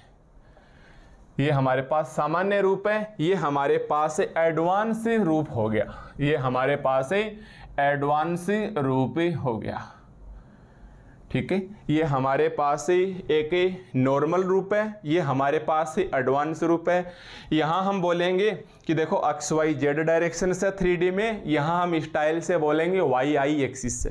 ये हमारे पास सामान्य रूप है ये हमारे पास एडवांस रूप हो गया ये हमारे पास एडवांस रूप हो गया ठीक है ये हमारे पास एक नॉर्मल रूप है ये हमारे पास एडवांस रूप है यहाँ हम बोलेंगे कि देखो एक्स वाई जेड डायरेक्शन से थ्री में यहाँ हम स्टाइल से बोलेंगे वाई आई एक्सिस से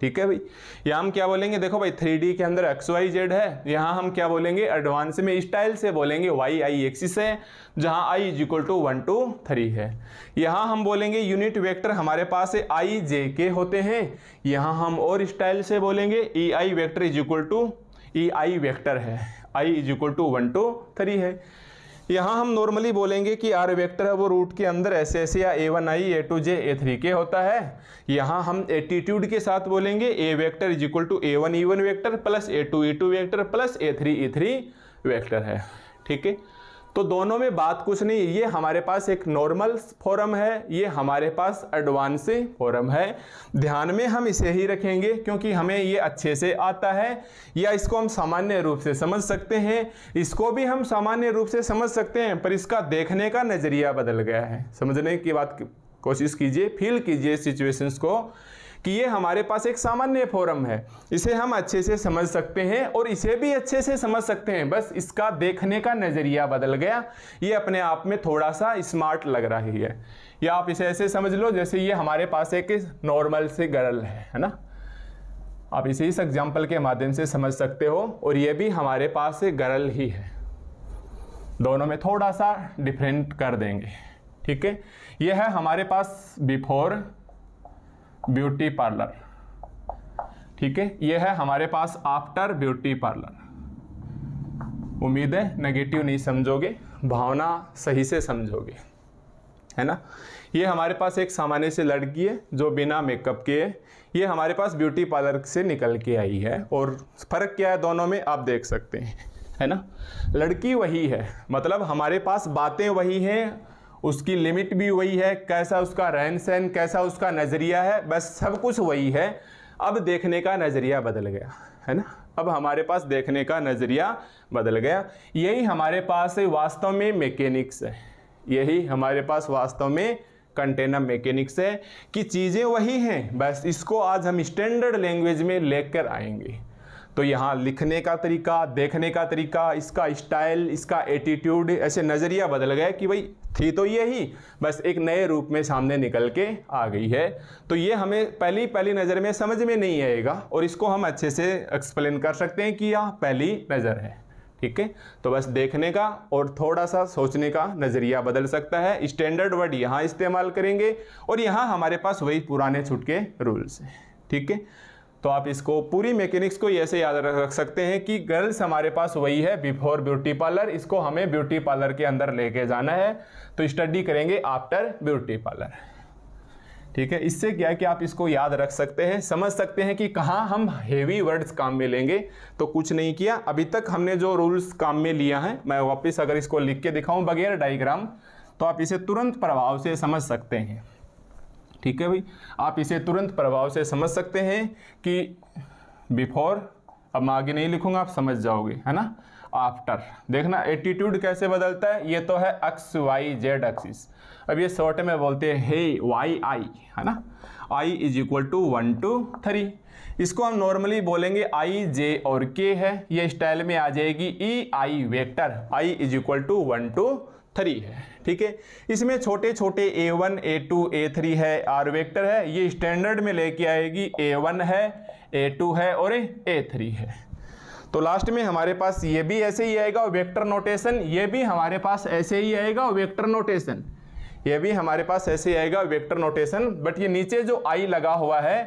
ठीक है भाई यहाँ हम क्या बोलेंगे देखो भाई थ्री के अंदर एक्स वाई जेड है यहाँ हम क्या बोलेंगे एडवांस में स्टाइल से बोलेंगे वाई आई एक्सिस है जहाँ I is equal to one two three है यहाँ हम बोलेंगे यूनिट वेक्टर हमारे पास है आई जे के होते हैं यहाँ हम और स्टाइल से बोलेंगे E I vector is equal to E I vector है I is equal to one two three है यहाँ हम नॉर्मली बोलेंगे कि आर वेक्टर है वो रूट के अंदर ऐसे ऐसे या A one I A two J A three K होता है यहाँ हम एटीट्यूड के साथ बोलेंगे A vector is equal to A one E one vector plus A two E two vector plus A three E three vector है ठीक है तो दोनों में बात कुछ नहीं ये हमारे पास एक नॉर्मल फॉरम है ये हमारे पास एडवांस फॉरम है ध्यान में हम इसे ही रखेंगे क्योंकि हमें ये अच्छे से आता है या इसको हम सामान्य रूप से समझ सकते हैं इसको भी हम सामान्य रूप से समझ सकते हैं पर इसका देखने का नज़रिया बदल गया है समझने की बात कोशिश कीजिए फील कीजिए सिचुएशंस को कि ये हमारे पास एक सामान्य फोरम है इसे हम अच्छे से समझ सकते हैं और इसे भी अच्छे से समझ सकते हैं बस इसका देखने का नज़रिया बदल गया ये अपने आप में थोड़ा सा स्मार्ट लग रही है या आप इसे ऐसे समझ लो जैसे ये हमारे पास एक नॉर्मल से गर्ल है है ना आप इसे इस एग्जाम्पल के माध्यम से समझ सकते हो और ये भी हमारे पास गर्ल ही है दोनों में थोड़ा सा डिफरेंट कर देंगे ठीक है यह है हमारे पास बिफोर ब्यूटी पार्लर ठीक है ये है हमारे पास आफ्टर ब्यूटी पार्लर उम्मीद है नेगेटिव नहीं समझोगे भावना सही से समझोगे है ना ये हमारे पास एक सामान्य से लड़की है जो बिना मेकअप के है ये हमारे पास ब्यूटी पार्लर से निकल के आई है और फ़र्क क्या है दोनों में आप देख सकते हैं है ना लड़की वही है मतलब हमारे पास बातें वही हैं उसकी लिमिट भी वही है कैसा उसका रहन सहन कैसा उसका नज़रिया है बस सब कुछ वही है अब देखने का नज़रिया बदल गया है ना अब हमारे पास देखने का नज़रिया बदल गया यही हमारे पास वास्तव में मैकेनिक्स है यही हमारे पास वास्तव में कंटेनर मैकेनिक्स है कि चीज़ें वही हैं बस इसको आज हम स्टैंडर्ड लैंग्वेज में लेकर आएंगे तो यहाँ लिखने का तरीका देखने का तरीका इसका स्टाइल इसका एटीट्यूड ऐसे नज़रिया बदल गया कि भाई थी तो यही बस एक नए रूप में सामने निकल के आ गई है तो ये हमें पहली पहली नज़र में समझ में नहीं आएगा और इसको हम अच्छे से एक्सप्लेन कर सकते हैं कि यह पहली नज़र है ठीक है तो बस देखने का और थोड़ा सा सोचने का नज़रिया बदल सकता है स्टैंडर्ड वर्ड यहाँ इस्तेमाल करेंगे और यहाँ हमारे पास वही पुराने छुटके रूल्स हैं ठीक है तो आप इसको पूरी मैकेनिक्स को ऐसे याद रख सकते हैं कि गर्ल्स हमारे पास वही है बिफोर ब्यूटी पार्लर इसको हमें ब्यूटी पार्लर के अंदर लेके जाना है तो स्टडी करेंगे आफ्टर ब्यूटी पार्लर ठीक है इससे क्या है कि आप इसको याद रख सकते हैं समझ सकते हैं कि कहाँ हम हेवी वर्ड्स काम में लेंगे तो कुछ नहीं किया अभी तक हमने जो रूल्स काम में लिया है मैं वापस अगर इसको लिख के दिखाऊं बगैर डायग्राम तो आप इसे तुरंत प्रभाव से समझ सकते हैं ठीक है भाई आप इसे तुरंत प्रभाव से समझ सकते हैं कि बिफोर अब मैं आगे नहीं लिखूंगा आप समझ जाओगे है ना आफ्टर देखना एटीट्यूड कैसे बदलता है ये तो है अक्स वाई जेड एक्सिस अब ये शॉर्ट में बोलते हैं हे वाई आई है ना I is equal to one two three इसको हम नॉर्मली बोलेंगे आई जे और के है ये स्टाइल में आ जाएगी E I vector I is equal to one two three है ठीक है इसमें छोटे छोटे A one A two A three है आर वेक्टर है ये स्टैंडर्ड में लेके आएगी ए वन है ए टू है और ए थ्री है तो लास्ट में हमारे पास ये भी ऐसे ही आएगा वेक्टर नोटेशन ये भी हमारे पास ऐसे ही आएगा वेक्टर नोटेशन ये भी हमारे पास ऐसे ही आएगा वेक्टर नोटेशन बट ये नीचे जो आई लगा हुआ है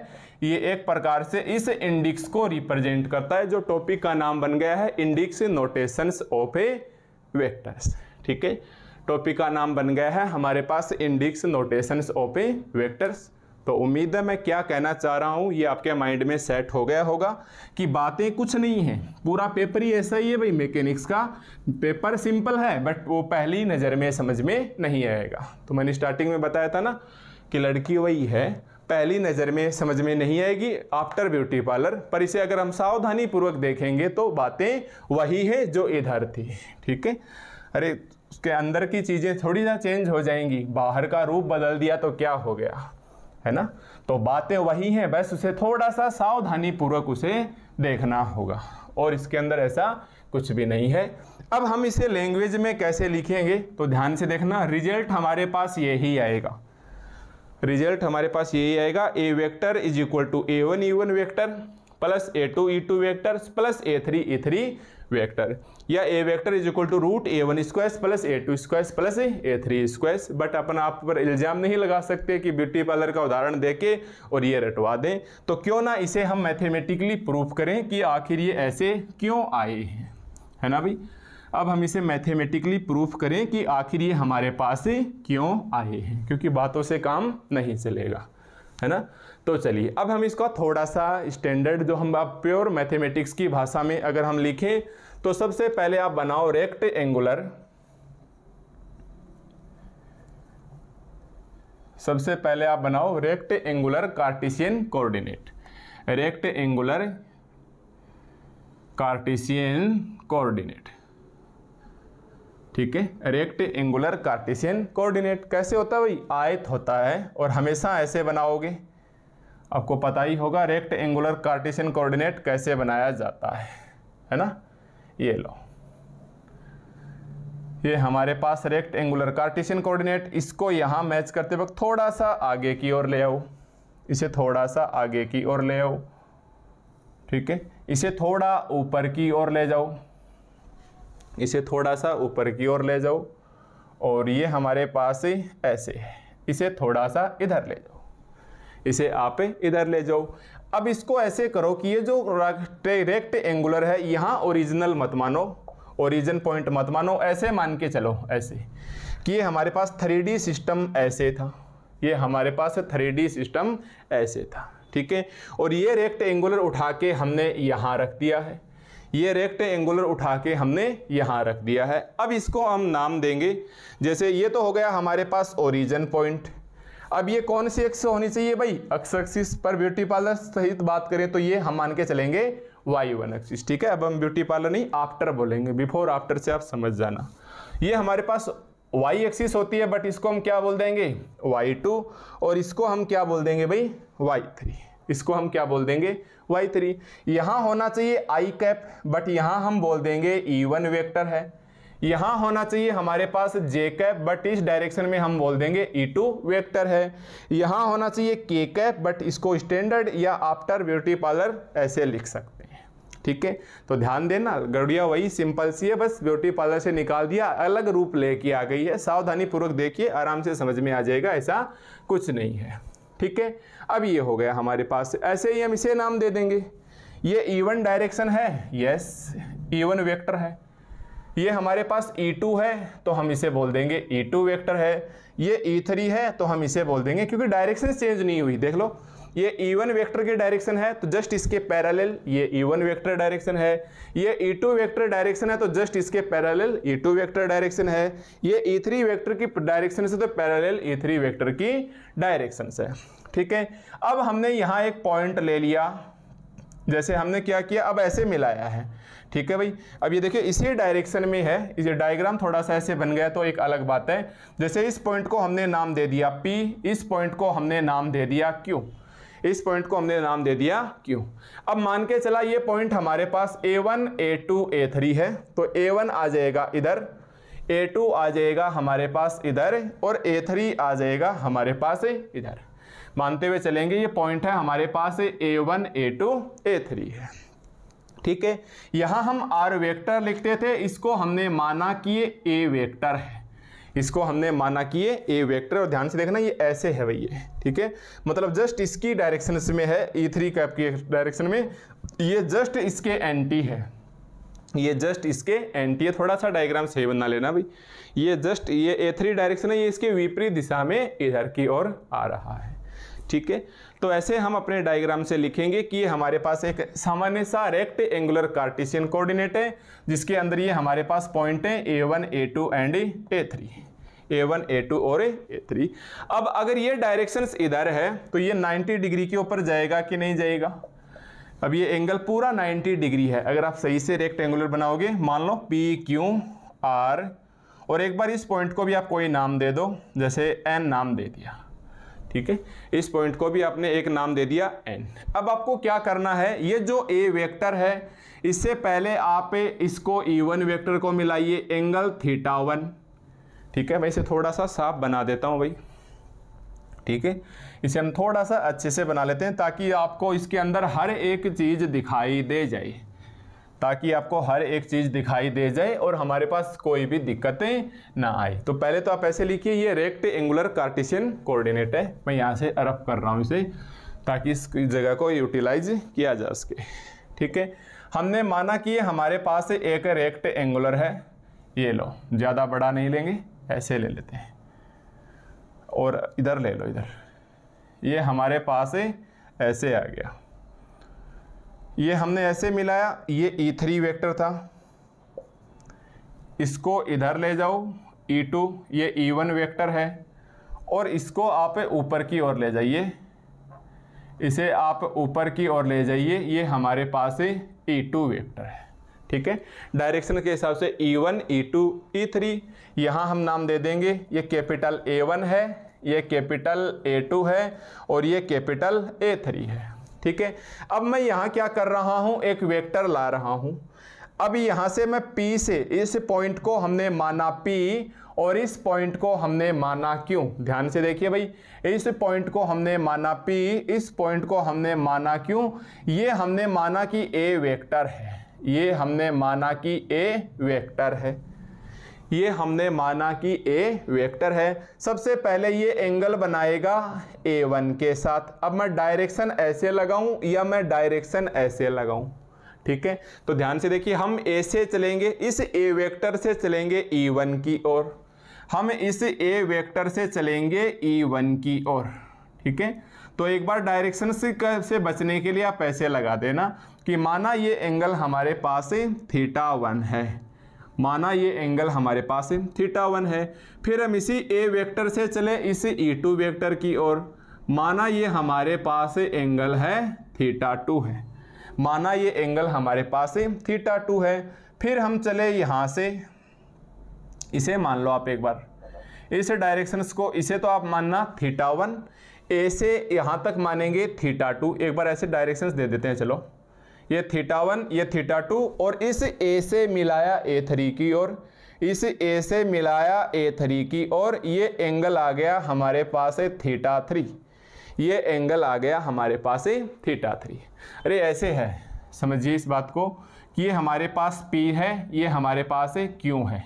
ये एक प्रकार से इस इंडिक्स को रिप्रेजेंट करता है जो टॉपिक का नाम बन गया है indices notations of a vectors ठीक है टॉपिक का नाम बन गया है हमारे पास indices notations of a vectors तो उम्मीद है मैं क्या कहना चाह रहा हूँ ये आपके माइंड में सेट हो गया होगा कि बातें कुछ नहीं हैं पूरा पेपर ही ऐसा ही है भाई मैकेनिक्स का पेपर सिंपल है बट वो पहली नज़र में समझ में नहीं आएगा तो मैंने स्टार्टिंग में बताया था ना कि लड़की वही है पहली नज़र में समझ में नहीं आएगी आफ्टर ब्यूटी पार्लर पर इसे अगर हम सावधानी पूर्वक देखेंगे तो बातें वही है जो इधर थी ठीक है अरे उसके अंदर की चीज़ें थोड़ी ना चेंज हो जाएंगी बाहर का रूप बदल दिया तो क्या हो गया है ना तो बातें वही हैं बस उसे थोड़ा सा सावधानी पूर्वक उसे देखना होगा और इसके अंदर ऐसा कुछ भी नहीं है अब हम इसे लैंग्वेज में कैसे लिखेंगे तो ध्यान से देखना रिजल्ट हमारे पास यही आएगा रिजल्ट हमारे पास यही आएगा A vector is equal to A one E one vector plus A two E two vector plus A three E three vector या A vector is equal to root A one square plus A two square plus A three square but अपन आप पर इल्ज़ाम नहीं लगा सकते कि beauty parlour का उदाहरण दे के और ये रटवा दें तो क्यों ना इसे हम मैथेमेटिकली प्रूफ करें कि आखिर ये ऐसे क्यों आए हैं है ना भाई अब हम इसे मैथेमेटिकली प्रूफ करें कि आखिर ये हमारे पास क्यों आए हैं क्योंकि बातों से काम नहीं चलेगा है ना तो चलिए अब हम इसका थोड़ा सा स्टैंडर्ड जो हम आप प्योर मैथमेटिक्स की भाषा में अगर हम लिखें तो सबसे पहले आप बनाओ रेक्ट एंगुलर सबसे पहले आप बनाओ rectangular Cartesian coordinate rectangular Cartesian coordinate ठीक है रेक्ट एंगुलर कार्टिशियन कोऑर्डिनेट कैसे होता है भाई आयत होता है और हमेशा ऐसे बनाओगे आपको पता ही होगा रेक्ट एंगुलर कार्टिशन कोऑर्डिनेट कैसे बनाया जाता है है ना ये लो ये हमारे पास रेक्ट एंगुलर कार्टिशन कोऑर्डिनेट इसको यहां मैच करते वक्त थोड़ा सा आगे की ओर ले आओ इसे थोड़ा सा आगे की ओर ले आओ ठीक है इसे थोड़ा ऊपर की ओर ले जाओ इसे थोड़ा सा ऊपर की ओर ले जाओ और ये हमारे पास ऐसे है इसे थोड़ा सा इधर ले जाओ इसे आप इधर ले जाओ अब इसको ऐसे करो कि ये जो रेक्ट एंगुलर है यहाँ ओरिजिनल मत मानो ओरिजिन पॉइंट मत मानो ऐसे मान के चलो ऐसे कि ये हमारे पास थ्री सिस्टम ऐसे था ये हमारे पास थ्री सिस्टम ऐसे था ठीक है और ये रेक्ट एंगुलर उठा के हमने यहाँ रख दिया है ये रेक्ट एंगुलर उठा के हमने यहाँ रख दिया है अब इसको हम नाम देंगे जैसे ये तो हो गया हमारे पास ओरिजन पॉइंट अब ये कौन सी एक्स होनी चाहिए भाई अक्ष एक्सिस पर ब्यूटी पार्लर सहित बात करें तो ये हम मान के चलेंगे वाई वन एक्सिस ठीक है अब हम ब्यूटी पार्लर नहीं आफ्टर बोलेंगे बिफोर आफ्टर से आप समझ जाना ये हमारे पास वाई एक्सिस होती है बट इसको हम क्या बोल देंगे वाई टू और इसको हम क्या बोल देंगे भाई वाई थ्री इसको हम क्या बोल देंगे वाई थ्री यहाँ होना चाहिए आई कैप बट यहाँ हम बोल देंगे ई वन वेक्टर है यहाँ होना चाहिए हमारे पास जे कैप बट इस डायरेक्शन में हम बोल देंगे ई टू वेक्टर है यहाँ होना चाहिए के कैप बट इसको स्टैंडर्ड या आफ्टर ब्यूटी पार्लर ऐसे लिख सकते हैं ठीक है तो ध्यान देना गड़िया वही सिंपल सी है बस ब्यूटी पार्लर से निकाल दिया अलग रूप लेके आ गई है सावधानी पूर्वक देखिए आराम से समझ में आ जाएगा ऐसा कुछ नहीं है ठीक है अब ये हो गया हमारे पास ऐसे ही हम इसे नाम दे देंगे ये इवन e डायरेक्शन है यस इवन वेक्टर है ये हमारे पास E2 है तो हम इसे बोल देंगे E2 वेक्टर है ये E3 है तो हम इसे बोल देंगे क्योंकि डायरेक्शन चेंज नहीं हुई देख लो ये E1 वेक्टर की डायरेक्शन है तो जस्ट इसके पैरेलल ये E1 वेक्टर डायरेक्शन है ये E2 वेक्टर डायरेक्शन है तो जस्ट इसके पैरेलल E2 वेक्टर डायरेक्शन है ये E3 वेक्टर की डायरेक्शन से तो पैरेलल E3 वेक्टर की डायरेक्शन से ठीक है अब हमने यहाँ एक पॉइंट ले लिया जैसे हमने क्या किया अब ऐसे मिलाया है ठीक है भाई अब ये देखिए इसी डायरेक्शन में है ये डायग्राम थोड़ा सा ऐसे बन गया तो एक अलग बात है जैसे इस पॉइंट को हमने नाम दे दिया पी इस पॉइंट को हमने नाम दे दिया क्यू इस पॉइंट को हमने नाम दे दिया क्यू अब मान के चला ये पॉइंट हमारे पास A one A two A three है तो ए वन आ जाएगा इधर ए टू आ जाएगा हमारे पास इधर और ए थ्री आ जाएगा हमारे पास इधर मानते हुए चलेंगे ये पॉइंट है हमारे पास A one A two A three है ठीक है यहाँ हम आर वेक्टर लिखते थे इसको हमने माना कि ये ए वेक्टर है इसको हमने माना कि ये ए वेक्टर और ध्यान से देखना ये ऐसे है भैया ठीक है मतलब जस्ट इसकी डायरेक्शन में है ई थ्री कैप की डायरेक्शन में ये जस्ट इसके एंटी है ये जस्ट इसके एंटी है थोड़ा सा डायग्राम सही बना लेना भाई ये जस्ट ये ए थ्री डायरेक्शन है ये इसके विपरीत दिशा में इधर की ओर आ रहा है ठीक है तो ऐसे हम अपने डायग्राम से लिखेंगे कि हमारे पास एक सामान्य सा रेक्ट एंगुलर कार्टिशियन कोऑर्डिनेट है जिसके अंदर ये हमारे पास पॉइंट हैं A one A two and A three A one A two और ए थ्री अब अगर ये डायरेक्शन इधर है तो ये 90 डिग्री के ऊपर जाएगा कि नहीं जाएगा अब ये एंगल पूरा 90 डिग्री है अगर आप सही से रेक्टेंगुलर बनाओगे मान लो पी क्यू आर और एक बार इस पॉइंट को भी आप कोई नाम दे दो जैसे एन नाम दे दिया ठीक है इस पॉइंट को भी आपने एक नाम दे दिया एन अब आपको क्या करना है ये जो ए वेक्टर है इससे पहले आप इसको ई e वन वेक्टर को मिलाइए एंगल थीटा वन ठीक है मैं इसे थोड़ा सा साफ बना देता हूँ भाई ठीक है इसे हम थोड़ा सा अच्छे से बना लेते हैं ताकि आपको इसके अंदर हर एक चीज़ दिखाई दे जाए ताकि आपको हर एक चीज़ दिखाई दे जाए और हमारे पास कोई भी दिक्कतें ना आए तो पहले तो आप ऐसे लिखिए ये रेक्ट एंगुलर कार्टिशियन कोऑर्डिनेट है मैं यहाँ से अरब कर रहा हूँ इसे ताकि इस जगह को यूटिलाइज किया जा सके ठीक है हमने माना कि हमारे पास एक रेक्ट एंगुलर है ये लो ज़्यादा बड़ा नहीं लेंगे ऐसे ले लेते हैं और इधर ले लो इधर ये हमारे पास ऐसे आ गया ये हमने ऐसे मिलाया ये ई थ्री वेक्टर था इसको इधर ले जाओ ई e टू ये ई वन वेक्टर है और इसको आप ऊपर की ओर ले जाइए इसे आप ऊपर की ओर ले जाइए ये हमारे पास ई टू वेक्टर है ठीक है डायरेक्शन के हिसाब से E one E two E three यहाँ हम नाम दे देंगे ये कैपिटल ए वन है ये कैपिटल ए टू है और ये कैपिटल ए थ्री है ठीक है अब मैं यहाँ क्या कर रहा हूँ एक वेक्टर ला रहा हूँ अब यहाँ से मैं P से इस पॉइंट को हमने माना P और इस पॉइंट को हमने माना Q ध्यान से देखिए भाई इस पॉइंट को हमने माना P इस पॉइंट को हमने माना Q ये हमने माना कि A वेक्टर है ये हमने माना कि A वेक्टर है ये हमने माना कि ए वेक्टर है सबसे पहले ये एंगल बनाएगा ए वन के साथ अब मैं डायरेक्शन ऐसे लगाऊं या मैं डायरेक्शन ऐसे लगाऊं ठीक है तो ध्यान से देखिए हम ए से चलेंगे इस ए वेक्टर से चलेंगे ई e वन की ओर हम इस ए वेक्टर से चलेंगे ई e वन की ओर ठीक है तो एक बार डायरेक्शन से बचने के लिए आप ऐसे लगा देना कि माना ये एंगल हमारे पास थीटा वन है माना ये एंगल हमारे पास थीटा वन है फिर हम इसी ए वेक्टर से चले इसी ई टू वेक्टर की ओर माना ये हमारे पास एंगल है थीटा टू है माना ये एंगल हमारे पास थीटा टू है फिर हम चले यहाँ से इसे मान लो आप एक बार इस डायरेक्शंस को इसे तो आप मानना थीटा वन ऐसे यहाँ तक मानेंगे थीटा टू एक बार ऐसे डायरेक्शंस दे देते हैं चलो ये थीटा वन ये थीटा टू और इस ए से मिलाया ए थ्री की ओर इस ए से मिलाया ए थ्री की और ये एंगल आ गया हमारे पास है थीटा थ्री ये एंगल आ गया हमारे पास है थीटा थ्री अरे ऐसे है समझिए इस बात को कि ये हमारे पास P है ये हमारे पास है Q है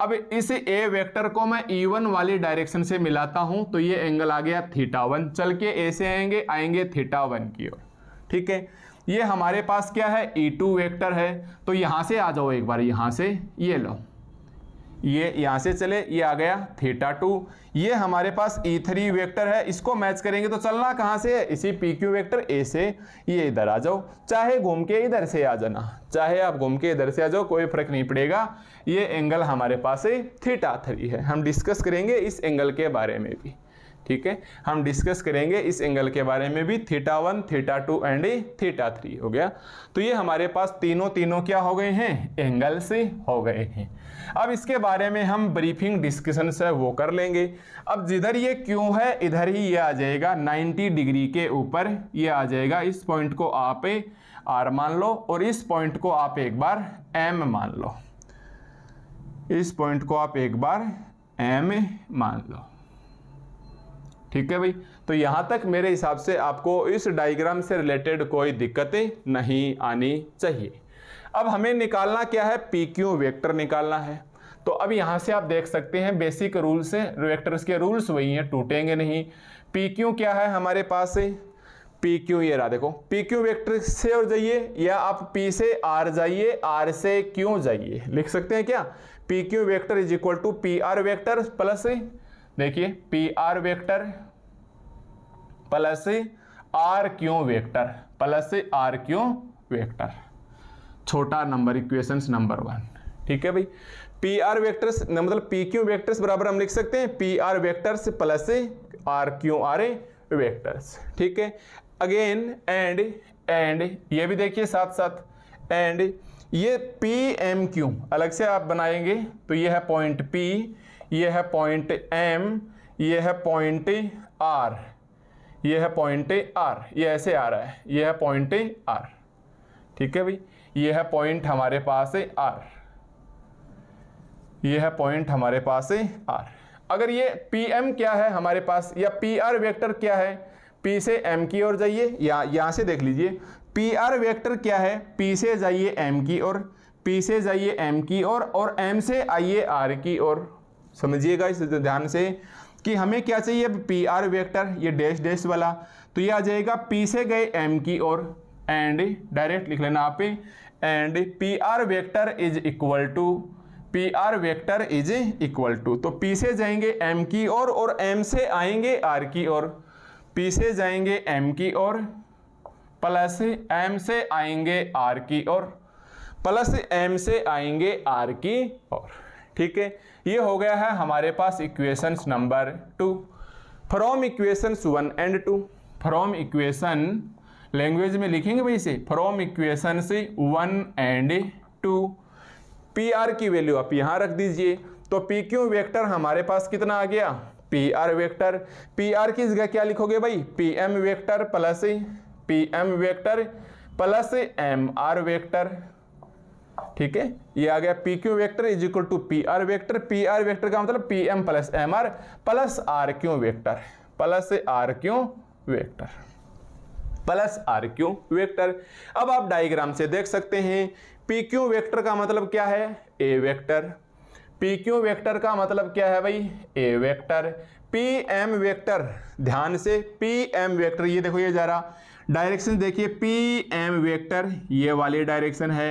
अब इस A वेक्टर को मैं E1 वाली डायरेक्शन से मिलाता हूं तो ये एंगल आ गया थीटा वन चल के ऐसे आएंगे आएंगे थीटा वन की ओर ठीक है ये हमारे पास क्या है ई टू वेक्टर है तो यहाँ से आ जाओ एक बार यहाँ से ये लो ये यहाँ से चले ये आ गया थीटा टू ये हमारे पास ई थ्री वेक्टर है इसको मैच करेंगे तो चलना कहाँ से है इसी पी क्यू वेक्टर ए से ये इधर आ जाओ चाहे घूम के इधर से आ जाना चाहे आप घूम के इधर से आ जाओ कोई फर्क नहीं पड़ेगा ये एंगल हमारे पास है थीटा थ्री है हम डिस्कस करेंगे इस एंगल के बारे में भी ठीक है हम डिस्कस करेंगे इस एंगल के बारे में भी theta one theta two and theta three हो गया तो ये हमारे पास तीनों तीनों क्या हो गए हैं एंगल से हो गए हैं अब इसके बारे में हम ब्रीफिंग डिस्कशन से वो कर लेंगे अब जिधर ये क्यों है इधर ही ये आ जाएगा 90 डिग्री के ऊपर ये आ जाएगा इस पॉइंट को आप आर मान लो और इस पॉइंट को आप एक बार एम मान लो इस पॉइंट को आप एक बार एम मान लो ठीक है भाई तो यहाँ तक मेरे हिसाब से आपको इस डायग्राम से रिलेटेड कोई दिक्कतें नहीं आनी चाहिए अब हमें निकालना क्या है पी क्यू वेक्टर निकालना है तो अब यहाँ से आप देख सकते हैं बेसिक रूल्स हैं वेक्टर्स के रूल्स वही हैं टूटेंगे नहीं पी क्यू क्या है हमारे पास से पी क्यू ये रहा देखो पी क्यू वेक्टर से और जाइए या आप पी से आर जाइए आर से क्यू जाइए लिख सकते हैं क्या P Q vector is equal to P R vector plus देखिए P R vector plus R Q vector plus R Q vector छोटा नंबर इक्वेशन नंबर वन ठीक है भाई पी आर वेक्टर्स मतलब पी क्यू वेक्टर्स बराबर हम लिख सकते हैं P R vectors plus R Q R A vectors ठीक है अगेन एंड एंड ये भी देखिए साथ साथ एंड ये पी एम क्यू अलग से आप बनाएंगे तो ये है पॉइंट पी ये है पॉइंट एम ये है पॉइंट आर ये है पॉइंट आर ये ऐसे आ रहा है ये है पॉइंट आर ठीक है भाई ये है पॉइंट हमारे पास है आर ये है पॉइंट हमारे पास है आर अगर ये पी एम क्या है हमारे पास या पी आर वेक्टर क्या है पी से एम की ओर जाइए या यहाँ से देख लीजिए पी आर वेक्टर क्या है पी से जाइए M की ओर पी से जाइए एम की ओर और एम से आइए आर की ओर समझिएगा इस ध्यान से कि हमें क्या चाहिए पी आर वेक्टर ये डैश डैश वाला तो ये आ जाएगा पी से गए एम की ओर एंड डायरेक्ट लिख लेना आप and P R vector is equal to P R vector is equal to तो पी से जाएंगे एम की ओर और एम से आएंगे आर की ओर पी से जाएंगे एम की ओर प्लस एम से आएंगे आर की ओर प्लस एम से आएंगे आर की ओर ठीक है ये हो गया है हमारे पास equations number two from equations one and two from equation language में लिखेंगे भाई इसे from equations one and two P R की वैल्यू आप यहाँ रख दीजिए तो पी क्यू वेक्टर हमारे पास कितना आ गया P R vector P R की जगह क्या लिखोगे भाई P M vector plus P M vector plus M R vector ठीक है ये आ गया P Q vector is equal to P R vector P R vector का मतलब P M plus M R plus R Q vector plus R Q vector plus R Q vector अब आप diagram से देख सकते हैं पी क्यू वैक्टर का मतलब क्या है A vector P Q vector का मतलब क्या है भाई A vector P M vector ध्यान से पी एम वैक्टर ये देखो ये जा रहा डायरेक्शन देखिए पी एम वैक्टर ये वाली डायरेक्शन है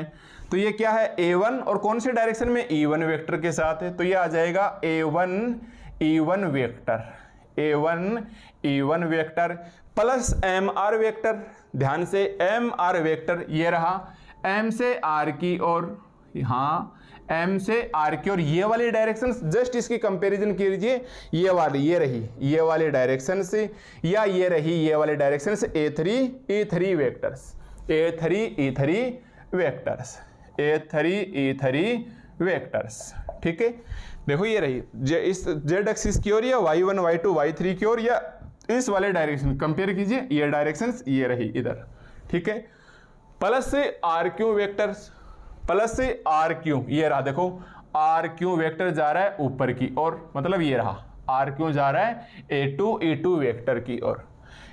तो ये क्या है ए वन और कौन से डायरेक्शन में ई वन वेक्टर के साथ है तो ये आ जाएगा A one E one vector A one E one vector plus M R vector ध्यान से एम आर वेक्टर ये रहा एम से आर की और हाँ एम से आर की और ये वाली डायरेक्शन जस्ट इसकी कंपैरिजन कीजिए ये वाली ये रही ये वाले डायरेक्शन से या ये रही ये वाले डायरेक्शन से A three E three vectors A three E three vectors A three E three vectors ठीक है देखो ये रही जे इस जेड एक्सिस की ओर या Y one Y two Y three की ओर या इस वाले डायरेक्शन कंपेयर कीजिए ये डायरेक्शन ये रही इधर ठीक है प्लस से आर क्यू वेक्टर्स प्लस से आर क्यू ये रहा देखो आर क्यू वेक्टर जा रहा है ऊपर की ओर मतलब ये रहा आर क्यू जा रहा है A two E two vector की ओर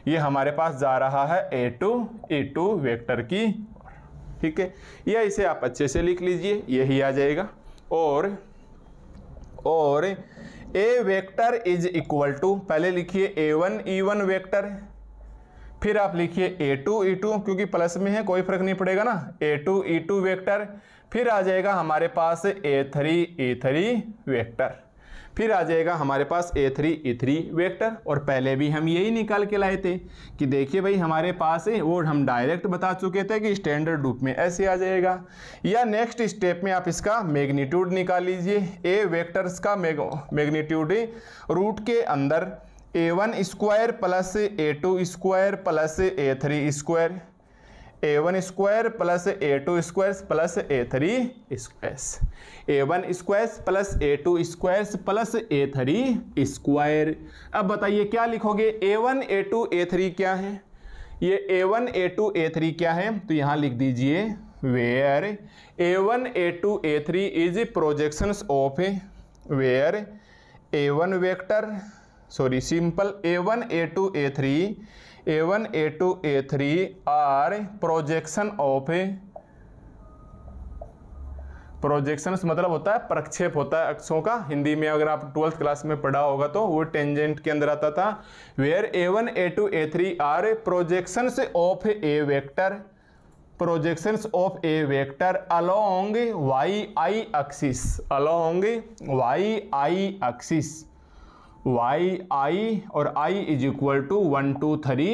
ये हमारे पास जा रहा है A two E two vector की ठीक है या इसे आप अच्छे से लिख लीजिए यही आ जाएगा और और A vector is equal to पहले लिखिए A one E one vector फिर आप लिखिए ए टू ई टू क्योंकि प्लस में है कोई फर्क नहीं पड़ेगा ना A two E two vector फिर आ जाएगा हमारे पास A three E three vector फिर आ जाएगा हमारे पास A three E three vector और पहले भी हम यही निकाल के लाए थे कि देखिए भाई हमारे पास है वो हम डायरेक्ट बता चुके थे कि स्टैंडर्ड रूप में ऐसे आ जाएगा या नेक्स्ट स्टेप में आप इसका मैग्नीट्यूड निकाल लीजिए ए वेक्टर्स का मैग्नीट्यूड रूट के अंदर A one square plus A two square plus A three square A one square plus A two square plus A three squares A one squares plus A two squares plus A three square अब बताइए क्या लिखोगे A one A two A three क्या है ये A one A two A three क्या है तो यहाँ लिख दीजिए where A one A two A three is projections of where A one vector sorry simple A one A two A three A one A two A three are projection of projection मतलब होता है प्रक्षेप होता है अक्षों का हिंदी में अगर आप ट्वेल्थ क्लास में पढ़ा होगा तो वो टेंजेंट के अंदर आता था where A one A two A three are projection of A vector projection of A vector along Y I axis along Y I axis Y I और I is equal to one two three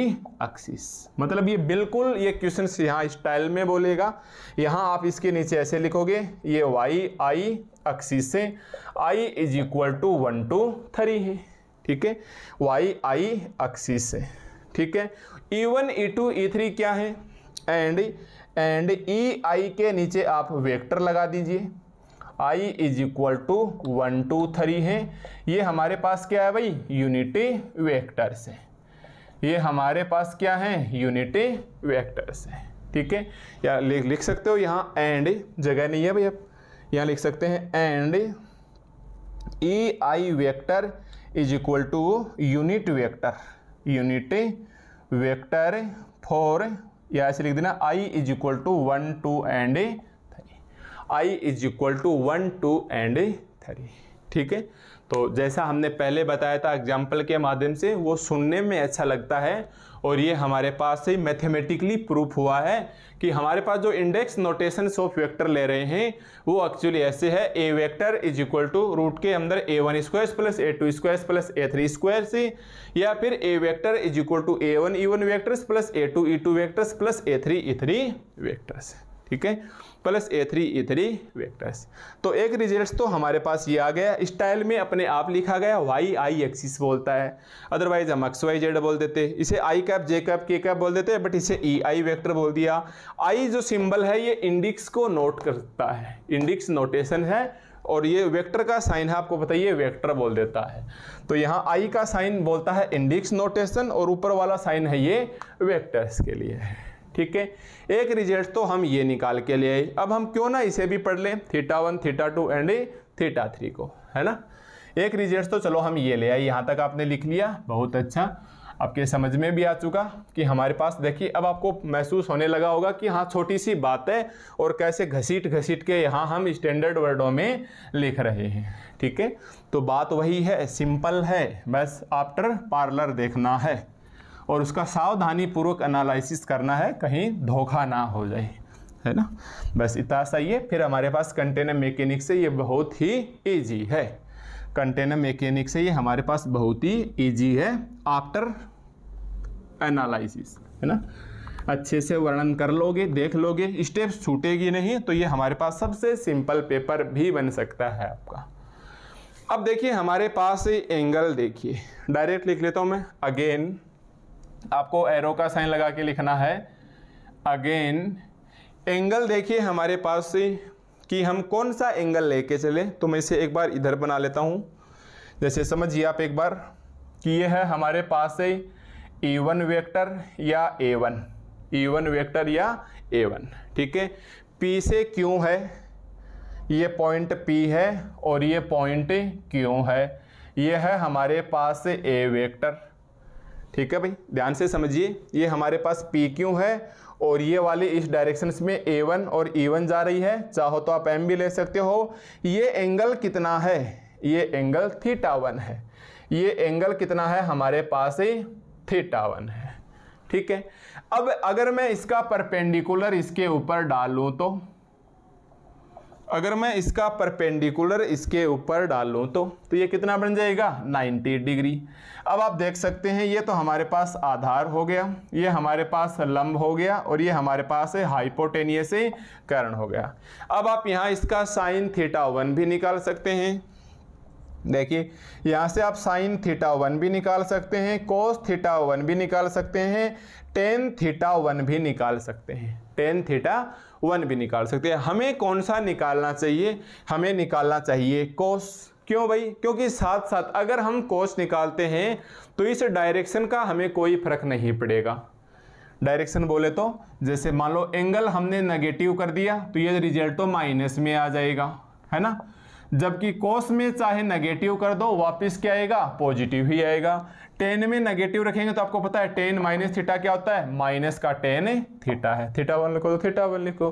axis मतलब ये बिल्कुल ये question यहाँ style में बोलेगा यहाँ आप इसके नीचे ऐसे लिखोगे ये वाई आई अक्सिस से I is equal to one two three है ठीक है वाई आई अक्सिस से ठीक है E one E two E three क्या है एंड एंड ई आई के नीचे आप वेक्टर लगा दीजिए I is equal to one two three है ये हमारे पास क्या है भाई यूनिटी वेक्टर्स है ये हमारे पास क्या है यूनिटी वेक्टर्स है ठीक है या लिख सकते हो यहाँ एंड जगह नहीं है भाई अब यहाँ लिख सकते हैं and A I vector is equal to unit vector unit vector four या ऐसे लिख देना I is equal to one two and I is equal to one two and three ठीक है तो जैसा हमने पहले बताया था एग्जाम्पल के माध्यम से वो सुनने में अच्छा लगता है और ये हमारे पास से मैथमेटिकली प्रूफ हुआ है कि हमारे पास जो इंडेक्स नोटेशन ऑफ वेक्टर ले रहे हैं वो एक्चुअली ऐसे है A vector is equal to root के अंदर A one square plus A two square plus A three square से या फिर A vector is equal to A one E one vectors plus A two E two vectors plus A three E three vectors ठीक है plus A three A three vectors तो एक result तो हमारे पास ये आ गया स्टाइल में अपने आप लिखा गया वाई आई एक्सिस बोलता है अदरवाइज हम एक्स वाई जेड बोल देते इसे I cap J cap K cap बोल देते बट इसे ई आई वैक्टर बोल दिया आई जो सिंबल है ये इंडिक्स को नोट करता है इंडिक्स नोटेशन है और ये वेक्टर का साइन है आपको बताइए वेक्टर बोल देता है तो यहाँ आई का साइन बोलता है इंडिक्स नोटेशन और ऊपर वाला साइन है ये वेक्टर्स के लिए है ठीक है एक रिजल्ट तो हम ये निकाल के ले आए अब हम क्यों ना इसे भी पढ़ लें theta one theta two and theta three को है ना एक रिजल्ट तो चलो हम ये ले आए यहाँ तक आपने लिख लिया बहुत अच्छा आपके समझ में भी आ चुका कि हमारे पास देखिए अब आपको महसूस होने लगा होगा कि हाँ छोटी सी बात है और कैसे घसीट घसीट के यहाँ हम स्टैंडर्ड वर्डों में लिख रहे हैं ठीक है तो बात वही है सिंपल है बस आफ्टर पार्लर देखना है और उसका सावधानी पूर्वक एनालिसिस करना है कहीं धोखा ना हो जाए है ना बस इतना सा ये फिर हमारे पास कंटेनर मैकेनिक से ये बहुत ही ईजी है कंटेनर मैकेनिक से ये हमारे पास बहुत ही ईजी है आफ्टर एनालिसिस है ना अच्छे से वर्णन कर लोगे देख लोगे स्टेप्स छूटेगी नहीं तो ये हमारे पास सबसे सिंपल पेपर भी बन सकता है आपका अब देखिए हमारे पास एंगल देखिए डायरेक्ट लिख लेता हूँ मैं अगेन आपको एरो का साइन लगा के लिखना है अगेन एंगल देखिए हमारे पास से कि हम कौन सा एंगल लेके चले तो मैं इसे एक बार इधर बना लेता हूँ जैसे समझिए आप एक बार कि यह है हमारे पास से ई वन वेक्टर या A one E one vector या ए वन ठीक है पी से क्यों है ये पॉइंट पी है और ये पॉइंट क्यों है यह है हमारे पास से ए वेक्टर ठीक है भाई ध्यान से समझिए ये हमारे पास पी क्यू है और ये वाली इस डायरेक्शन में ए वन और ई e वन जा रही है चाहो तो आप एम भी ले सकते हो ये एंगल कितना है ये एंगल थीटा वन है ये एंगल कितना है हमारे पास थीटा वन है ठीक है अब अगर मैं इसका परपेंडिकुलर इसके ऊपर डालूं तो अगर मैं इसका परपेंडिकुलर इसके ऊपर डाल लूँ तो तो ये कितना बन जाएगा 90 डिग्री अब आप देख सकते हैं ये तो हमारे पास आधार हो गया ये हमारे पास लंब हो गया और ये हमारे पास है हाइपोटेनियस कर्ण हो गया अब आप यहाँ इसका साइन थीटा वन भी निकाल सकते हैं देखिए यहाँ से आप साइन थीटा वन भी निकाल सकते हैं कोस थीटा वन भी निकाल सकते हैं टेन थीटा वन भी निकाल सकते हैं टेन थीटा वन भी निकाल सकते हैं हमें कौन सा निकालना चाहिए हमें निकालना चाहिए कोस क्यों भाई क्योंकि साथ साथ अगर हम कोस निकालते हैं तो इस डायरेक्शन का हमें कोई फर्क नहीं पड़ेगा डायरेक्शन बोले तो जैसे मान लो एंगल हमने नेगेटिव कर दिया तो ये रिजल्ट तो माइनस में आ जाएगा है ना जबकि कोस में चाहे नेगेटिव कर दो वापस क्या आएगा पॉजिटिव ही आएगा टेन में नेगेटिव रखेंगे तो आपको पता है टेन माइनस थीटा क्या होता है माइनस का टेन थीटा है थीटा वन लिखो तो थीटा वन लिखो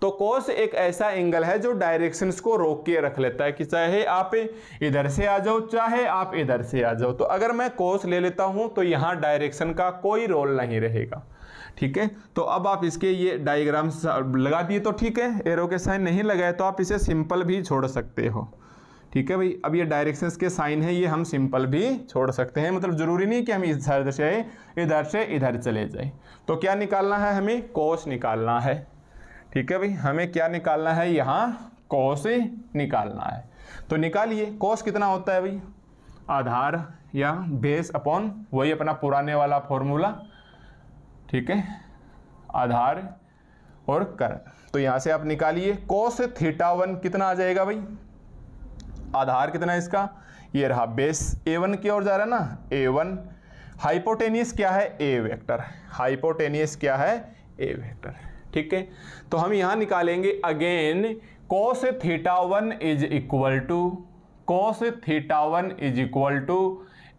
तो कोस एक ऐसा एंगल है जो डायरेक्शन को रोक के रख लेता है कि चाहे आप इधर से आ जाओ चाहे आप इधर से आ जाओ तो अगर मैं कोस ले लेता हूं तो यहां डायरेक्शन का कोई रोल नहीं रहेगा ठीक है तो अब आप इसके ये डायग्राम लगा दिए तो ठीक है एरो के साइन नहीं लगाए तो आप इसे सिंपल भी छोड़ सकते हो ठीक है भाई अब ये डायरेक्शंस के साइन है ये हम सिंपल भी छोड़ सकते हैं मतलब ज़रूरी नहीं कि हम इधर से इधर से इधर चले जाए तो क्या निकालना है हमें कोस निकालना है ठीक है भाई हमें क्या निकालना है यहाँ कोस निकालना है तो निकालिए कोस कितना होता है भाई आधार या बेस अपॉन वही अपना पुराने वाला फॉर्मूला ठीक है आधार और करण तो यहां से आप निकालिए कोस थीटा वन कितना आ जाएगा भाई आधार कितना है इसका ये रहा बेस ए वन की ओर जा रहा है ना ए वन हाइपोटेनियस क्या है ए वेक्टर हाइपोटेनियस क्या है ए वेक्टर ठीक है तो हम यहां निकालेंगे again cos theta one is equal to cos theta one is equal to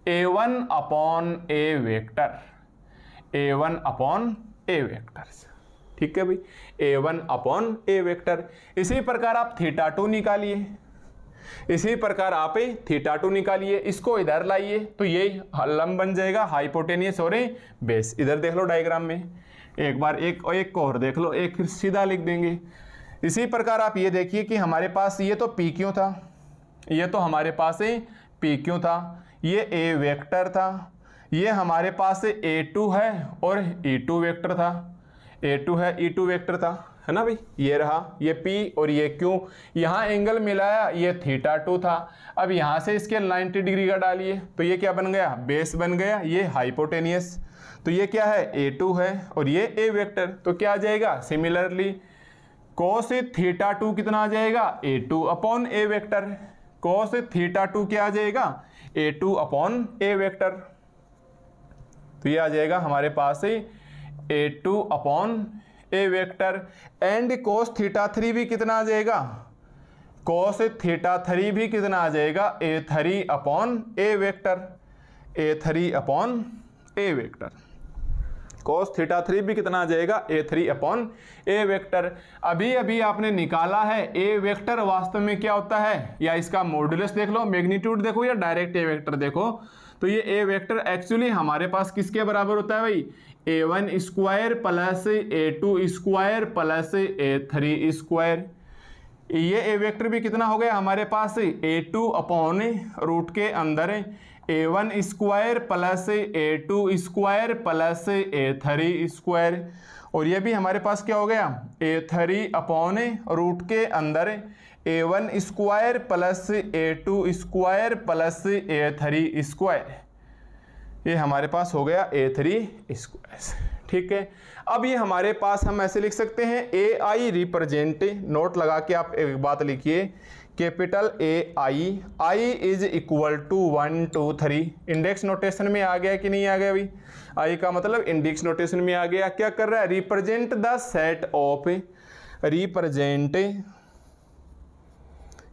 A one upon A vector A one upon A vector ठीक है भाई A one upon A vector इसी प्रकार आप थीटा टू निकालिए इसी प्रकार आप थीटा टू निकालिए इसको इधर लाइए तो ये लंब बन जाएगा हाइपोटेनियस और बेस इधर देख लो डायग्राम में एक बार एक और एक को और देख लो एक फिर सीधा लिख देंगे इसी प्रकार आप ये देखिए कि हमारे पास ये तो पी क्यों था ये तो हमारे पास पी क्यों था ये ए वेक्टर था ये हमारे पास ए टू है और ई टू वेक्टर था ए टू है ई टू वेक्टर था है ना भाई ये रहा ये P और ये Q यहाँ एंगल मिलाया ये थीटा टू था अब यहाँ से इसके 90 डिग्री का डालिए तो ये क्या बन गया बेस बन गया ये हाइपोटेनियस तो ये क्या है ए टू है और ये ए वेक्टर तो क्या आ जाएगा सिमिलरली कोस थीटा टू कितना आ जाएगा A two upon A vector cos theta two क्या आ जाएगा A two upon A vector तो ये आ जाएगा हमारे पास A two upon A vector and cos theta three भी कितना आ जाएगा कोस थीटा थ्री भी कितना आ जाएगा A three upon A vector A three upon A vector cos theta three भी कितना आ जाएगा A three upon A vector अभी अभी आपने निकाला है ए वेक्टर वास्तव में क्या होता है या इसका मॉड्यूलस देख लो मैग्नीट्यूड देखो या डायरेक्ट ए वेक्टर देखो तो ये ए वेक्टर एक्चुअली हमारे पास किसके बराबर होता है भाई A one square plus A two square plus A three square ये ए वेक्टर भी कितना हो गया हमारे पास ए टू अपॉन रूट के अंदर A one square plus A two square plus A three square और ये भी हमारे पास क्या हो गया ए थ्री अपॉन रूट के अंदर A one square plus A two square plus A three square ये हमारे पास हो गया ए थ्री स्क्वायर ठीक है अब ये हमारे पास हम ऐसे लिख सकते हैं ए आई रिप्रेजेंट नोट लगा के आप एक बात लिखिए capital A I I is equal to one two three index notation में आ गया कि नहीं आ गया अभी आई का मतलब इंडेक्स नोटेशन में आ गया क्या कर रहा है represent the set of represent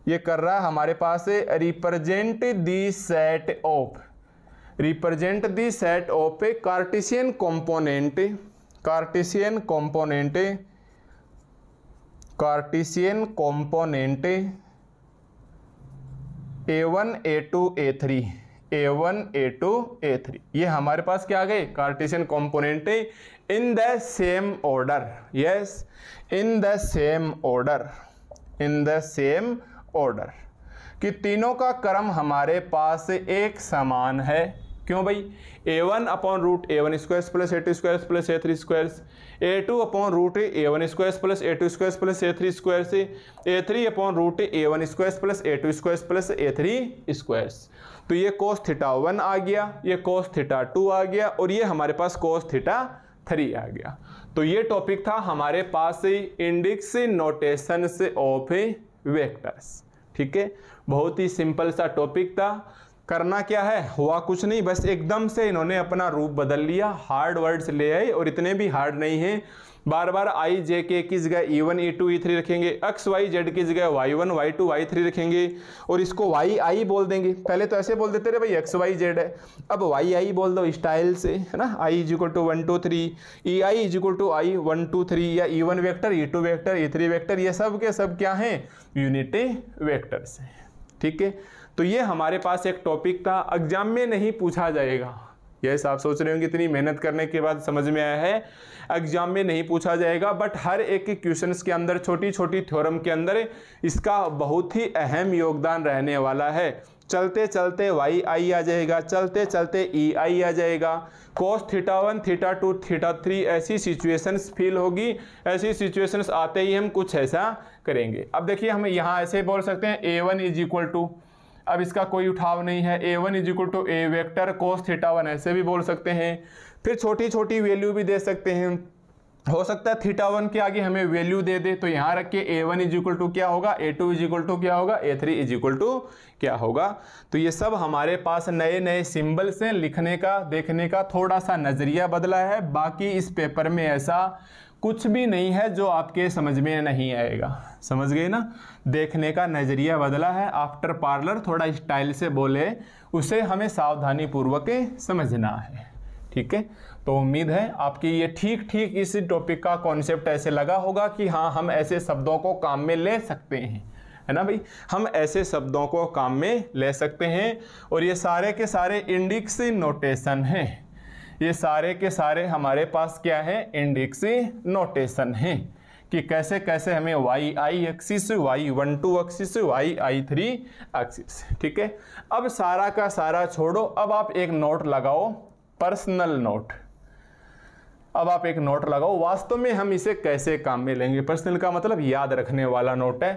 ये कर रहा है हमारे पास represent the set of represent the set of a cartesian component cartesian component cartesian component A one A two A three A one A two A three ये हमारे पास क्या आ गए cartesian component in the same order yes in the same order in the same order कि तीनों का क्रम हमारे पास एक समान है क्यों भाई A one upon root A one square plus A two square plus A three square A two upon root A one square plus A two square plus A three square से A three upon root A one square plus A two square plus A three square तो ये कोस theta one आ गया ये कोस theta to आ गया और ये हमारे पास कोस theta three आ गया तो ये टॉपिक था हमारे पास इंडिक्स नोटेशन ऑफ वेक्टर्स ठीक है बहुत ही सिंपल सा टॉपिक था करना क्या है हुआ कुछ नहीं बस एकदम से इन्होंने अपना रूप बदल लिया हार्ड वर्ड्स ले आए और इतने भी हार्ड नहीं है बार बार आई जे के की जगह E one E two E three रखेंगे एक्स वाई जेड की जगह Y one Y two Y three रखेंगे और इसको वाई आई बोल देंगे पहले तो ऐसे बोल देते रहे भाई एक्स वाई जेड है अब वाई आई बोल दो स्टाइल से है ना I is equal to one two three E I is equal to I one two three या E one vector E two vector E three vector ये सब के सब क्या हैं यूनिटें वैक्टर्स हैं ठीक है तो ये हमारे पास एक टॉपिक था एग्जाम में नहीं पूछा जाएगा यस आप सोच रहे होंगे इतनी मेहनत करने के बाद समझ में आया है एग्जाम में नहीं पूछा जाएगा बट हर एक क्वेश्चन के अंदर छोटी छोटी थ्योरम के अंदर इसका बहुत ही अहम योगदान रहने वाला है चलते चलते वाई आई आ जाएगा चलते चलते e ई आई आ जाएगा cos theta one theta two theta three ऐसी सिचुएशंस फील होगी ऐसी सिचुएशंस आते ही हम कुछ ऐसा करेंगे अब देखिए हम यहाँ ऐसे बोल सकते हैं A one is equal to अब इसका कोई उठाव नहीं है A one is equal to A vector cos theta one ऐसे भी बोल सकते हैं फिर छोटी छोटी वैल्यू भी दे सकते हैं हो सकता है थीटा वन के आगे हमें वैल्यू दे दे तो यहाँ रख के A one is equal to क्या होगा A two is equal to क्या होगा A three is equal to क्या होगा तो ये सब हमारे पास नए नए सिंबल्स हैं लिखने का देखने का थोड़ा सा नज़रिया बदला है बाकी इस पेपर में ऐसा कुछ भी नहीं है जो आपके समझ में नहीं आएगा समझ गए ना देखने का नज़रिया बदला है आफ्टर पार्लर थोड़ा स्टाइल से बोले उसे हमें सावधानी पूर्वक समझना है ठीक है तो उम्मीद है आपकी ये ठीक ठीक इस टॉपिक का कॉन्सेप्ट ऐसे लगा होगा कि हाँ हम ऐसे शब्दों को काम में ले सकते हैं है ना भाई हम ऐसे शब्दों को काम में ले सकते हैं और ये सारे के सारे इंडिक्स नोटेशन हैं ये सारे के सारे हमारे पास क्या है इंडिक्स नोटेशन हैं कि कैसे कैसे हमें Y I axis Y one two axis Y I three axis ठीक है अब सारा का सारा छोड़ो अब आप एक नोट लगाओ पर्सनल नोट अब आप एक नोट लगाओ वास्तव में हम इसे कैसे काम में लेंगे पर्सनल का मतलब याद रखने वाला नोट है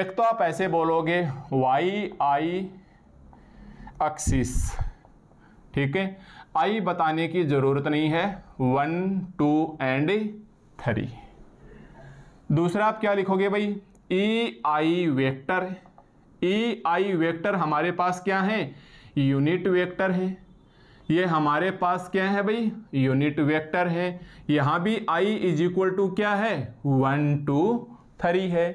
एक तो आप ऐसे बोलोगे वाई आई एक्सिस ठीक है आई बताने की ज़रूरत नहीं है वन टू एंड थ्री दूसरा आप क्या लिखोगे भाई ई I vector E I vector हमारे पास क्या है यूनिट वेक्टर है ये हमारे पास क्या है भाई यूनिट वेक्टर है यहाँ भी आई इज इक्वल टू क्या है वन टू थ्री है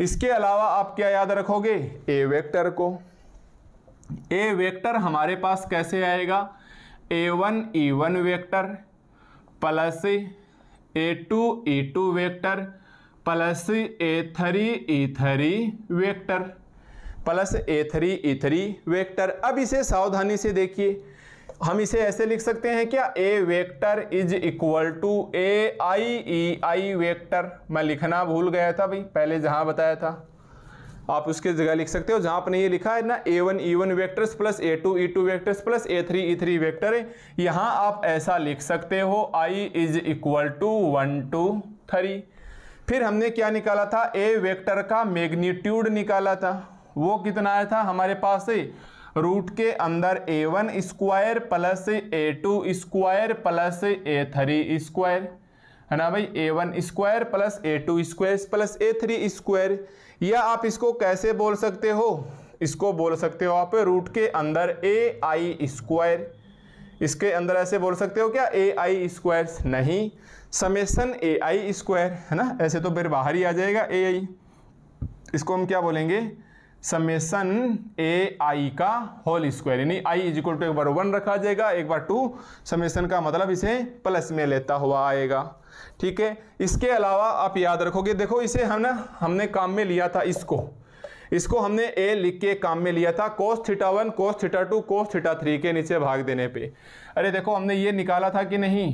इसके अलावा आप क्या याद रखोगे ए वेक्टर को ए वेक्टर हमारे पास कैसे आएगा A one E one vector plus A two E two vector plus A three E three vector plus A three E three vector अब इसे सावधानी से देखिए हम इसे ऐसे लिख सकते हैं क्या A vector is equal to A I E I vector मैं लिखना भूल गया था भाई पहले जहां बताया था आप उसके जगह लिख सकते हो जहां आपने ये लिखा है ना A one E one vectors plus A two E two vectors plus A three E three vector है यहाँ आप ऐसा लिख सकते हो I is equal to one two three फिर हमने क्या निकाला था ए वेक्टर का मैग्नीट्यूड निकाला था वो कितना आया था हमारे पास से रूट के अंदर A one square plus A two square plus A three square है ना भाई A one square plus A two square plus A three square या आप इसको कैसे बोल सकते हो इसको बोल सकते हो आप रूट के अंदर ए आई स्क्वायर इसके अंदर ऐसे बोल सकते हो क्या ए आई स्क्वायर नहीं समेसन ए आई स्क्वायर है ना ऐसे तो फिर बाहर ही आ जाएगा ए आई इसको हम क्या बोलेंगे समेसन ए आई का होल स्क्वायर यानी आई इज इक्वल टू एक बार वन रखा जाएगा एक बार टू समेसन का मतलब इसे प्लस में लेता हुआ आएगा ठीक है इसके अलावा आप याद रखोगे देखो इसे हम ना हमने काम में लिया था इसको इसको हमने ए लिख के काम में लिया था cos theta one cos theta two cos theta three के नीचे भाग देने पे अरे देखो हमने ये निकाला था कि नहीं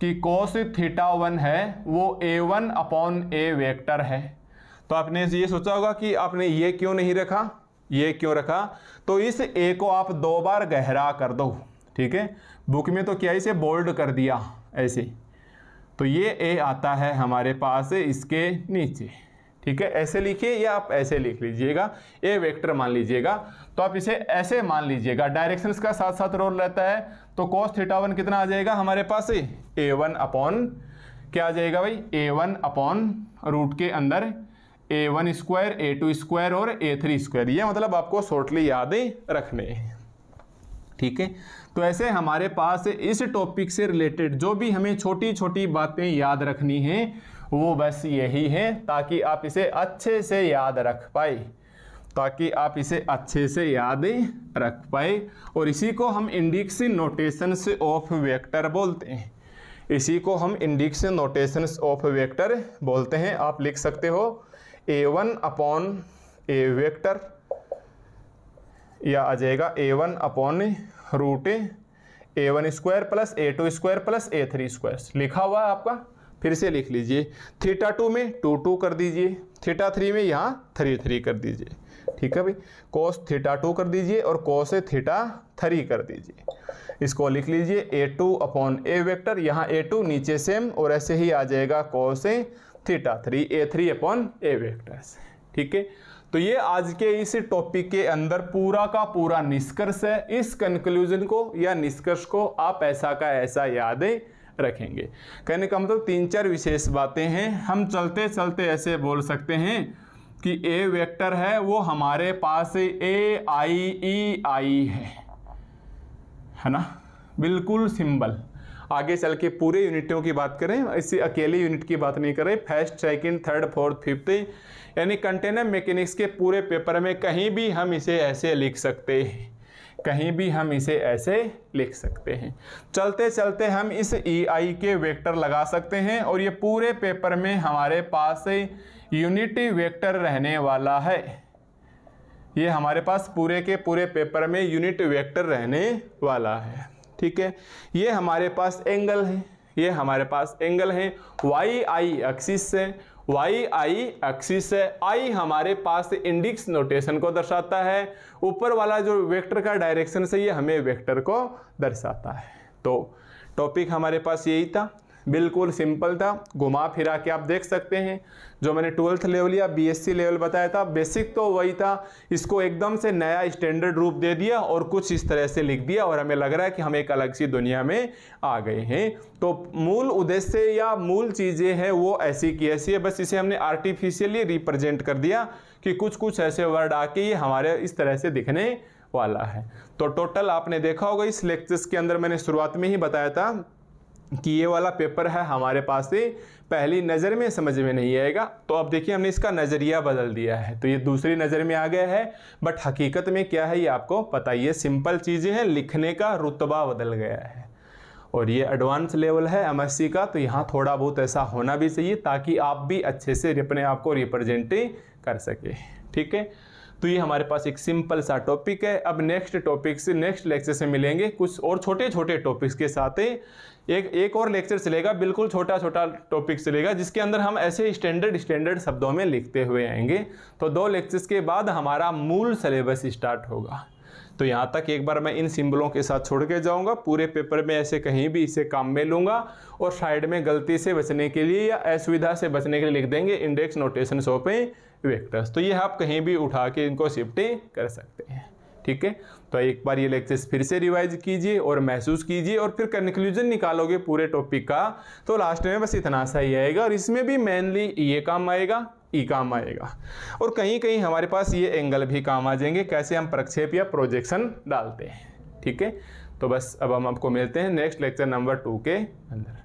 कि कोस थीटा वन है वो A one upon A vector है तो आपने ये सोचा होगा कि आपने ये क्यों नहीं रखा ये क्यों रखा तो इस ए को आप दो बार गहरा कर दो ठीक है बुक में तो क्या इसे बोल्ड कर दिया ऐसे तो ये ए आता है हमारे पास इसके नीचे ठीक है ऐसे लिखिए या आप ऐसे लिख लीजिएगा ए वेक्टर मान लीजिएगा तो आप इसे ऐसे मान लीजिएगा डायरेक्शंस का साथ साथ रोल रहता है तो कॉस थीटावन कितना आ जाएगा हमारे पास ए वन अपॉन क्या आ जाएगा भाई ए वन अपॉन रूट के अंदर A one square A two square और ए थ्री स्क्वायर ये मतलब आपको शॉर्टली याद रखने हैं ठीक है तो ऐसे हमारे पास इस टॉपिक से रिलेटेड जो भी हमें छोटी छोटी बातें याद रखनी हैं वो बस यही है ताकि आप इसे अच्छे से याद रख पाए ताकि आप इसे अच्छे से याद रख पाए और इसी को हम इंडिक्स नोटेशंस ऑफ वेक्टर बोलते हैं इसी को हम इंडिक्स नोटेशंस ऑफ वेक्टर बोलते हैं आप लिख सकते हो A one upon A vector या आ जाएगा A one upon root A one square plus A two square plus A three square लिखा हुआ है आपका फिर से लिख लीजिए थीटा टू में टू टू कर दीजिए थीटा थ्री में यहाँ थ्री थ्री कर दीजिए ठीक है भाई कोस थीटा टू कर दीजिए और कोस थीटा थ्री कर दीजिए इसको लिख लीजिए A two upon A vector यहाँ ए टू नीचे सेम और ऐसे ही आ जाएगा cos theta three A three upon A vector ठीक है तो ये आज के इस टॉपिक के अंदर पूरा का पूरा निष्कर्ष है इस कंक्लूजन को या निष्कर्ष को आप ऐसा का ऐसा यादें रखेंगे कहने का मतलब तीन चार विशेष बातें हैं हम चलते चलते ऐसे बोल सकते हैं कि ए वेक्टर है वो हमारे पास ए आई ई आई है है ना बिल्कुल सिंबल आगे चल के पूरे यूनिटों की बात करें इससे अकेले यूनिट की बात नहीं करें first second third fourth fifth यानी कंटेनर मैकेनिक्स के पूरे पेपर में कहीं भी हम इसे ऐसे लिख सकते हैं कहीं भी हम इसे ऐसे लिख सकते हैं चलते चलते हम इस ई e आई के वेक्टर लगा सकते हैं और ये पूरे पेपर में हमारे पास यूनिट वेक्टर रहने वाला है ये हमारे पास पूरे के पूरे पेपर में यूनिट वेक्टर रहने वाला है ठीक है ये हमारे पास एंगल है ये हमारे पास एंगल है वाई आई एक्सिस से वाई आई एक्सिस है आई हमारे पास इंडिक्स नोटेशन को दर्शाता है ऊपर वाला जो वेक्टर का डायरेक्शन से ये हमें वेक्टर को दर्शाता है तो टॉपिक हमारे पास यही था बिल्कुल सिंपल था घुमा फिरा के आप देख सकते हैं जो मैंने ट्वेल्थ लेवल या बीएससी लेवल बताया था बेसिक तो वही था इसको एकदम से नया स्टैंडर्ड रूप दे दिया और कुछ इस तरह से लिख दिया और हमें लग रहा है कि हम एक अलग सी दुनिया में आ गए हैं तो मूल उद्देश्य या मूल चीज़ें हैं वो ऐसी की ऐसी है बस इसे हमने आर्टिफिशियली रिप्रेजेंट कर दिया कि कुछ कुछ ऐसे वर्ड आके ये हमारे इस तरह से दिखने वाला है तो टोटल आपने देखा होगा इस लेक्चर्स के अंदर मैंने शुरुआत में ही बताया था कि ये वाला पेपर है हमारे पास से पहली नज़र में समझ में नहीं आएगा तो अब देखिए हमने इसका नज़रिया बदल दिया है तो ये दूसरी नज़र में आ गया है बट हकीकत में क्या है ये आपको पता ही है सिंपल चीज़ें हैं लिखने का रुतबा बदल गया है और ये एडवांस लेवल है एम का तो यहाँ थोड़ा बहुत ऐसा होना भी चाहिए ताकि आप भी अच्छे से अपने आप को रिप्रेजेंट कर सके ठीक है तो ये हमारे पास एक सिंपल सा टॉपिक है अब नेक्स्ट टॉपिक से नेक्स्ट लेक्चर से मिलेंगे कुछ और छोटे छोटे टॉपिक्स के साथ एक एक और लेक्चर चलेगा बिल्कुल छोटा छोटा टॉपिक चलेगा जिसके अंदर हम ऐसे स्टैंडर्ड स्टैंडर्ड शब्दों में लिखते हुए आएंगे तो दो लेक्चर्स के बाद हमारा मूल सिलेबस स्टार्ट होगा तो यहाँ तक एक बार मैं इन सिंबलों के साथ छोड़ के जाऊँगा पूरे पेपर में ऐसे कहीं भी इसे काम में लूँगा और साइड में गलती से बचने के लिए या असुविधा से बचने के लिए लिख देंगे इंडेक्स नोटेशन सौंपें वेक्टर्स तो ये आप कहीं भी उठा के इनको शिफ्टें कर सकते हैं ठीक है तो एक बार ये लेक्चर फिर से रिवाइज कीजिए और महसूस कीजिए और फिर कंक्लूजन निकालोगे पूरे टॉपिक का तो लास्ट में बस इतना सा ही आएगा और इसमें भी मेनली ये काम आएगा ई काम आएगा और कहीं कहीं हमारे पास ये एंगल भी काम आ जाएंगे कैसे हम प्रक्षेप या प्रोजेक्शन डालते हैं ठीक है तो बस अब हम आपको मिलते हैं नेक्स्ट लेक्चर नंबर टू के अंदर